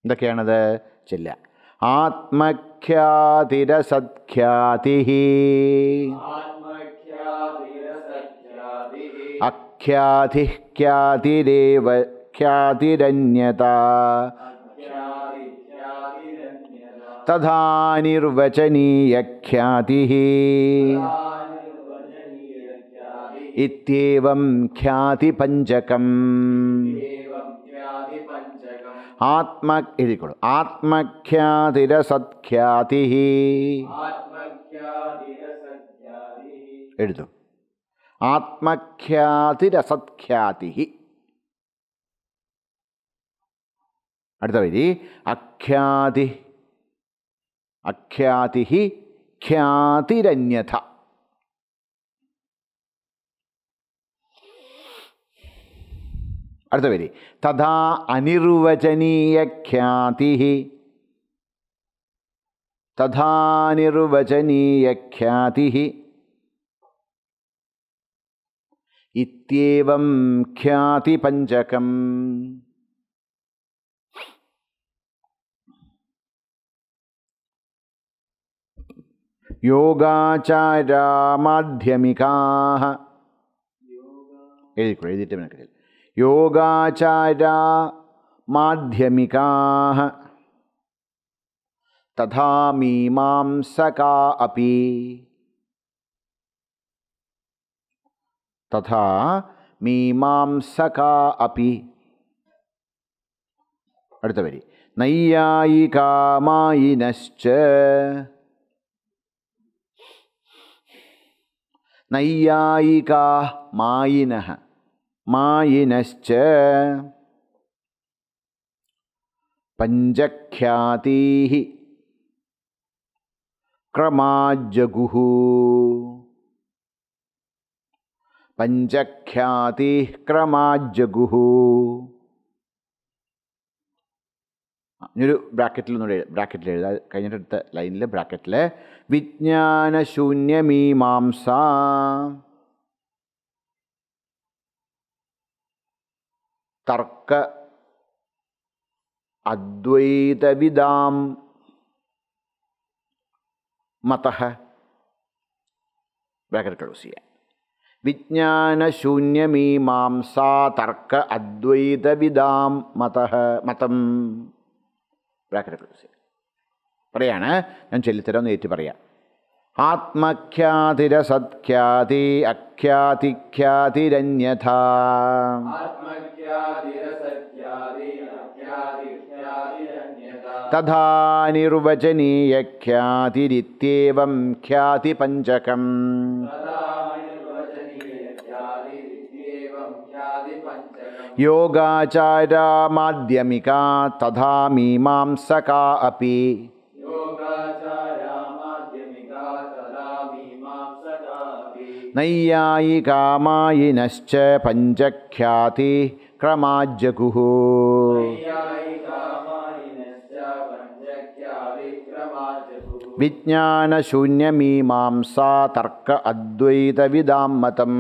എന്തൊക്കെയാണത് ചെല്ല ആത്മഖ്യാതിരസഖ്യാതി അഖ്യാതിഖ്യാതിരേവ ഖ്യാതിരന്യത തഥാ നിർവചനീയഖ്യാതി इत्येवं ख्याति पञ्चकम् आत्म आत्मख्यातिरसख्याति आत्मख्यातिरसत्ख्याति अड़तावी अख्याति अख्याति ख्यातिरन्यथा അടുത്ത വരി തഥാ അനിർവചനീയ ഖ്യാതി തഥാനിർവചനീയ ഖ്യാതി ഇത്യേവം ഖ്യാതി പഞ്ചകം യോഗാചാരാമാധ്യമികാ എഴുതിക്കോളൂ എഴുതിയിട്ട് योगाचारा माध्यमिकाः तथा मीमांसका अपि तथा मीमांसका अपि അടുത്ത വരി നൈയായികാമായിനശ്ച നൈയായികാ മായിനഃ मायिनश्च पञ्चख्यातीः क्रमाज्जगुः पञ्चख्यातिः क्रमाज्जगुः ഇനിയൊരു ബ്രാക്കറ്റിൽ ഒന്നുകൂടെ ബ്രാക്കറ്റിൽ എഴുതാം കഴിഞ്ഞിട്ടടുത്ത ലൈനിൽ ബ്രാക്കറ്റിൽ വിജ്ഞാനശൂന്യമീമാംസ തർക്ക അദ്വൈതവിദാം മത ബ്രാക്കറ്റ് ക്ലോസ് ചെയ്യാം വിജ്ഞാനശൂന്യമീമാംസാ തർക്ക അദ്വൈതവിദാം മത മതം ബ്രാക്കറ്റ് ചെയ്യാം പറയാണ് ഞാൻ ചൊല്ലിത്തരം നേരിട്ട് പറയാം आत्मख्यातिरसत्ख्याति अख्यातिख्यातिरन्यथा तथा निर्वचनीयख्यातिरित्येवं ख्यातिपञ्चकम् योगाचारामाध्यमिका तथा मीमांसका अपि योगाचारा നയ്യായി കാമായിനശ്ച പഞ്ചഖ്യാതി ക്രമാജഗുഃ വിജ്ഞാനശൂന്യമീമാംസാ തർക്ക അദ്വൈതവിദാം മതം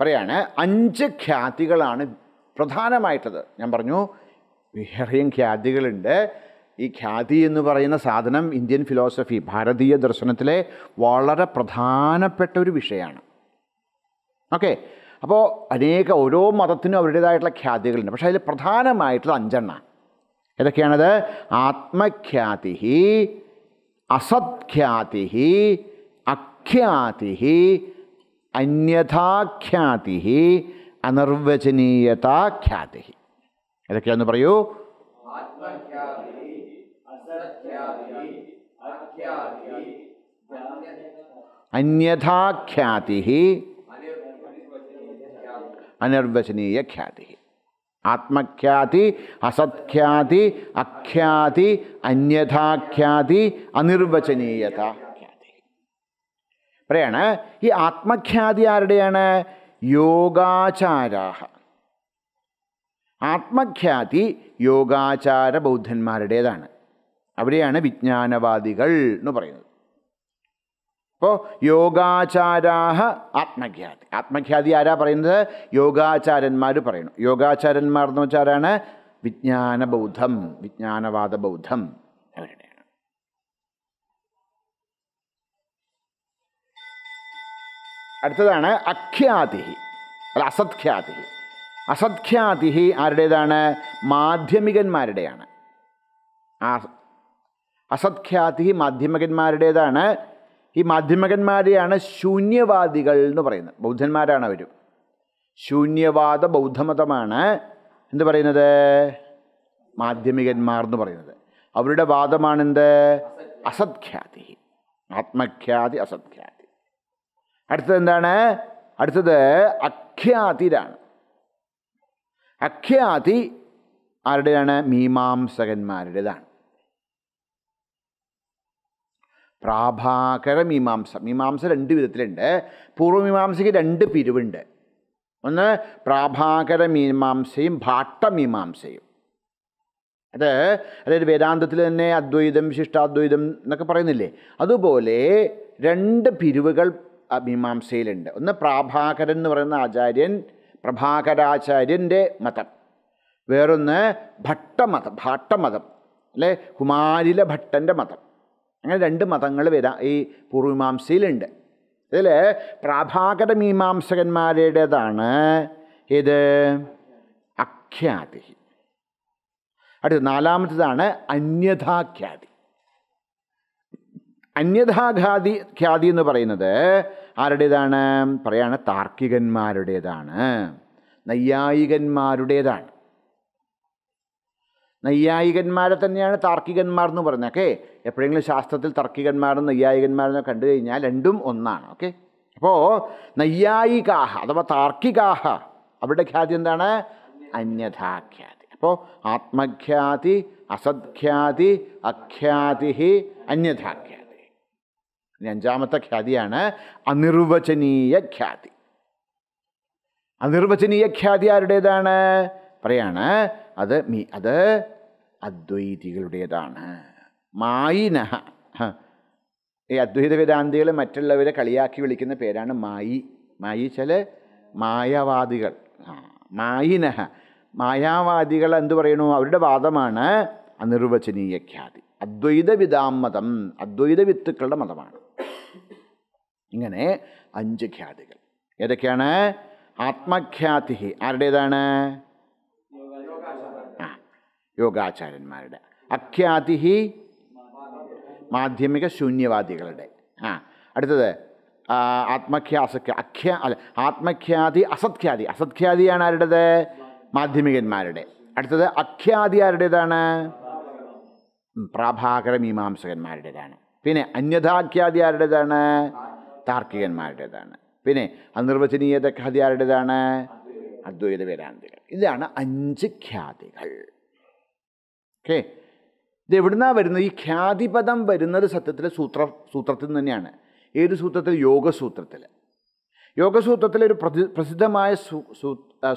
പറയാണ് അഞ്ച് ഖ്യാതികളാണ് പ്രധാനമായിട്ടത് ഞാൻ പറഞ്ഞു വേറെയും ഖ്യാതികളുണ്ട് ഈ ഖ്യാതി എന്ന് പറയുന്ന സാധനം ഇന്ത്യൻ ഫിലോസഫി ഭാരതീയ ദർശനത്തിലെ വളരെ പ്രധാനപ്പെട്ട ഒരു വിഷയമാണ് ഓക്കെ അപ്പോൾ അനേക ഓരോ മതത്തിനും അവരുടേതായിട്ടുള്ള ഖ്യാതികളുണ്ട് പക്ഷേ അതിൽ പ്രധാനമായിട്ടുള്ള അഞ്ചെണ്ണ ഏതൊക്കെയാണത് ആത്മഖ്യാതി അസത്ഖ്യാതി അഖ്യാതി അന്യഥാഖ്യാതി അനിർവചനീയതാഖ്യാതി ഏതൊക്കെയാണെന്ന് പറയൂ ആത്മഖ്യാതി അന്യഥാഖ്യാതി അനിർവചനീയ ഖ്യാതി ആത്മഖ്യാതി അസത്ഖ്യാതി അഖ്യാതി അന്യഥാഖ്യാതി അനിർവചനീയത പറയാണ് ഈ ആത്മഖ്യാതി ആരുടെയാണ് യോഗാചാരാഹ ആത്മഖ്യാതി യോഗാചാര ബൗദ്ധന്മാരുടേതാണ് അവിടെയാണ് വിജ്ഞാനവാദികൾ എന്ന് പറയുന്നത് അപ്പോൾ യോഗാചാരാഹ ആത്മഖ്യാതി ആത്മഖ്യാതി ആരാ പറയുന്നത് യോഗാചാരന്മാർ പറയുന്നു യോഗാചാരന്മാർ എന്ന് വെച്ചാൽ ആരാണ് വിജ്ഞാനബൗദ്ധം വിജ്ഞാനവാദ ബൗദ്ധം അങ്ങനെയാണ് അടുത്തതാണ് അഖ്യാതി അല്ല അസത്ഖ്യാതി അസത്ഖ്യാതി ആരുടേതാണ് മാധ്യമികന്മാരുടെയാണ് ആ അസത്ഖ്യാതി മാധ്യമികന്മാരുടേതാണ് ഈ മാധ്യമകന്മാരെയാണ് ശൂന്യവാദികൾ എന്ന് പറയുന്നത് ബൗദ്ധന്മാരാണ് അവർ ശൂന്യവാദ ബൗദ്ധമതമാണ് എന്ത് പറയുന്നത് മാധ്യമികന്മാർ എന്ന് പറയുന്നത് അവരുടെ വാദമാണെന്ത് അസത്ഖ്യാതി ആത്മഖ്യാതി അസത്ഖ്യാതി അടുത്തത് എന്താണ് അടുത്തത് അഖ്യാതിരാണ് അഖ്യാതി ആരുടെയാണ് മീമാംസകന്മാരുടേതാണ് പ്രാഭാകര മീമാംസ മീമാംസ രണ്ട് വിധത്തിലുണ്ട് പൂർവ്വമീമാംസയ്ക്ക് രണ്ട് പിരിവുണ്ട് ഒന്ന് പ്രാഭാകര മീമാംസയും ഭാട്ടമീമാംസയും അത് അതായത് വേദാന്തത്തിൽ തന്നെ അദ്വൈതം ശിഷ്ടാദ്വൈതം എന്നൊക്കെ പറയുന്നില്ലേ അതുപോലെ രണ്ട് പിരിവുകൾ മീമാംസയിലുണ്ട് ഒന്ന് പ്രാഭാകരൻ എന്ന് പറയുന്ന ആചാര്യൻ പ്രഭാകരാചാര്യൻ്റെ മതം വേറൊന്ന് ഭട്ടമതം ഭാട്ടമതം അല്ലെ കുമാരില ഭട്ടൻ്റെ മതം അങ്ങനെ രണ്ട് മതങ്ങൾ വരാ ഈ പൂർവമീമാംസയിലുണ്ട് ഇതിൽ പ്രാഭാകര മീമാംസകന്മാരുടേതാണ് ഇത് അഖ്യാതി അടുത്ത നാലാമത്തേതാണ് അന്യഥാഖ്യാതി അന്യഥാഖാതി ഖ്യാതി എന്ന് പറയുന്നത് ആരുടേതാണ് പറയാണ് താർക്കികന്മാരുടേതാണ് നൈയായികന്മാരുടേതാണ് നൈയായികന്മാരെ തന്നെയാണ് താർക്കികന്മാർ എന്ന് പറയുന്നത് എപ്പോഴെങ്കിലും ശാസ്ത്രത്തിൽ തർക്കികന്മാരും നൈയായികന്മാരെന്നോ കണ്ടു കഴിഞ്ഞാൽ രണ്ടും ഒന്നാണ് ഓക്കെ അപ്പോൾ നയ്യായികാഹ അഥവാ താർക്കികാഹ അവരുടെ ഖ്യാതി എന്താണ് അന്യഥാഖ്യാതി അപ്പോൾ ആത്മഖ്യാതി അസദ്ഖ്യാതി അഖ്യാതി അന്യഥാഖ്യാതി അഞ്ചാമത്തെ ഖ്യാതിയാണ് അനിർവചനീയ ഖ്യാതി അനിർവചനീയ ഖ്യാതി ആരുടേതാണ് പറയാണ് അത് മീ അത് അദ്വൈതികളുടേതാണ് മായിനഹ ഈ അദ്വൈത വേദാന്തികൾ മറ്റുള്ളവരെ കളിയാക്കി വിളിക്കുന്ന പേരാണ് മായി മായി വെച്ചാൽ മായവാദികൾ മായിനഹ മായാവാദികൾ എന്തു പറയണു അവരുടെ വാദമാണ് അനിർവചനീയഖ്യാതി അദ്വൈത വിതാമതം അദ്വൈത വിത്തുക്കളുടെ മതമാണ് ഇങ്ങനെ അഞ്ച് ഖ്യാതികൾ ഏതൊക്കെയാണ് ആത്മഖ്യാതി ആരുടേതാണ് യോഗാചാരന്മാരുടെ അഖ്യാതി മാധ്യമിക ശൂന്യവാദികളുടെ ആ അടുത്തത് ആത്മഖ്യാസഖ്യ അഖ്യ അല്ല ആത്മഖ്യാതി അസത്ഖ്യാതി അസത്ഖ്യാതിയാണ് ആരുടേത് മാധ്യമികന്മാരുടെ അടുത്തത് അഖ്യാതി ആരുടേതാണ് പ്രാഭാകര മീമാംസകന്മാരുടേതാണ് പിന്നെ അന്യഥാഖ്യാതി ആരുടേതാണ് താർക്കികന്മാരുടേതാണ് പിന്നെ അനിർവചനീയത ഖ്യാതി ആരുടേതാണ് അദ്വൈത വേദാന്തികൾ ഇതാണ് അഞ്ച് ഖ്യാതികൾ ഓക്കെ ഇത് എവിടുന്നാ വരുന്നത് ഈ ഖ്യാതിപദം വരുന്നത് സത്യത്തിൽ സൂത്ര സൂത്രത്തിൽ തന്നെയാണ് ഏത് സൂത്രത്തിൽ യോഗസൂത്രത്തിൽ യോഗസൂത്രത്തിലെ ഒരു പ്രതി പ്രസിദ്ധമായ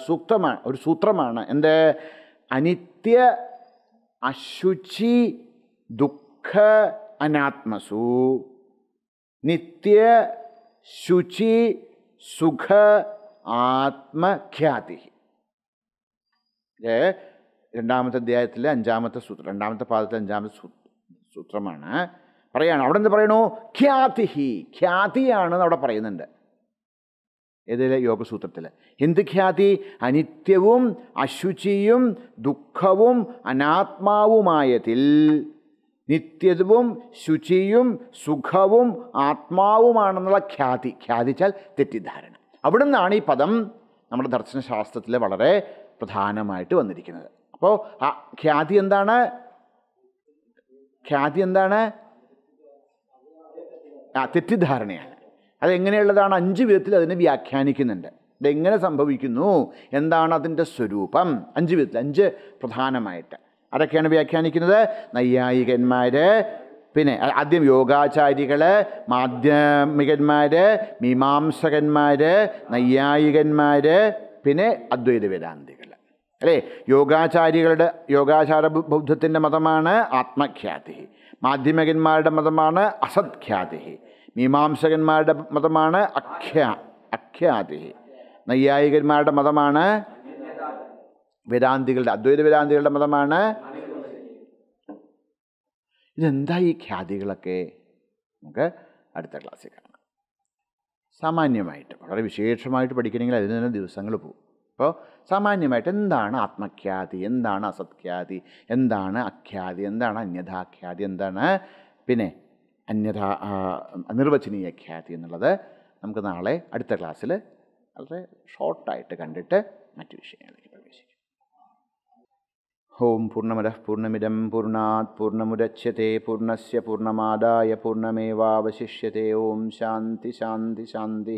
സൂക്തമാണ് ഒരു സൂത്രമാണ് എൻ്റെ അനിത്യ അശുചി ദുഃഖ അനാത്മസു നിത്യ ശുചി സുഖ ആത്മഖ്യാതി രണ്ടാമത്തെ അധ്യായത്തിലെ അഞ്ചാമത്തെ സൂത്രം രണ്ടാമത്തെ പാദത്തിലെ അഞ്ചാമത്തെ സൂത്രമാണ് പറയാണ് അവിടെ എന്ത് പറയണു ഖ്യാതിഹി ഖ്യാതിയാണ് അവിടെ പറയുന്നുണ്ട് ഏതിലെ യോഗസൂത്രത്തിൽ എന്ത് ഖ്യാതി അനിത്യവും അശുചിയും ദുഃഖവും അനാത്മാവുമായതിൽ നിത്യവും ശുചിയും സുഖവും ആത്മാവുമാണെന്നുള്ള ഖ്യാതി ഖ്യാതിച്ചാൽ തെറ്റിദ്ധാരണ അവിടുന്നാണ് ഈ പദം നമ്മുടെ ദർശനശാസ്ത്രത്തിൽ വളരെ പ്രധാനമായിട്ട് വന്നിരിക്കുന്നത് അപ്പോൾ ആ ഖ്യാതി എന്താണ് ഖ്യാതി എന്താണ് ആ തെറ്റിദ്ധാരണയാണ് അതെങ്ങനെയുള്ളതാണ് അഞ്ച് വിധത്തിൽ അതിനെ വ്യാഖ്യാനിക്കുന്നുണ്ട് ഇതെങ്ങനെ സംഭവിക്കുന്നു എന്താണ് അതിൻ്റെ സ്വരൂപം അഞ്ച് വിധത്തിൽ അഞ്ച് പ്രധാനമായിട്ട് അതൊക്കെയാണ് വ്യാഖ്യാനിക്കുന്നത് നൈയായികന്മാർ പിന്നെ ആദ്യം യോഗാചാരികൾ മാധ്യമികന്മാർ മീമാംസകന്മാർ നൈയായികന്മാർ പിന്നെ അദ്വൈത വേദാന്തികൾ അല്ലേ യോഗാചാരികളുടെ യോഗാചാര ബൗദ്ധത്തിൻ്റെ മതമാണ് ആത്മഖ്യാതി മാധ്യമകന്മാരുടെ മതമാണ് അസത്ഖ്യാതി മീമാംസകന്മാരുടെ മതമാണ് അഖ്യാ അഖ്യാതി നൈയായികന്മാരുടെ മതമാണ് വേദാന്തികളുടെ അദ്വൈത വേദാന്തികളുടെ മതമാണ് ഇതെന്താ ഈ ഖ്യാതികളൊക്കെ നമുക്ക് അടുത്ത ക്ലാസ്സിൽ കാണാം സാമാന്യമായിട്ട് വളരെ വിശേഷമായിട്ട് പഠിക്കണമെങ്കിൽ അതിന് തന്നെ ദിവസങ്ങൾ പോകും അപ്പോൾ സാമാന്യമായിട്ട് എന്താണ് ആത്മഖ്യാതി എന്താണ് അസത്ഖ്യാതി എന്താണ് അഖ്യാതി എന്താണ് അന്യഥാഖ്യാതി എന്താണ് പിന്നെ അന്യഥാ നിർവചനീയ ഖ്യാതി എന്നുള്ളത് നമുക്ക് നാളെ അടുത്ത ക്ലാസ്സിൽ വളരെ ഷോർട്ടായിട്ട് കണ്ടിട്ട് മറ്റു വിഷയങ്ങളിലേക്ക് പ്രവേശിക്കും ഓം പൂർണ്ണമര പൂർണ്ണമിതം പൂർണ്ണാത് പൂർണ്ണമുദച്യത്തെ പൂർണ്ണസ് പൂർണ്ണമാദായ പൂർണ്ണമേവാവശിഷ്യത്തെ ഓം ശാന്തി ശാന്തി ശാന്തി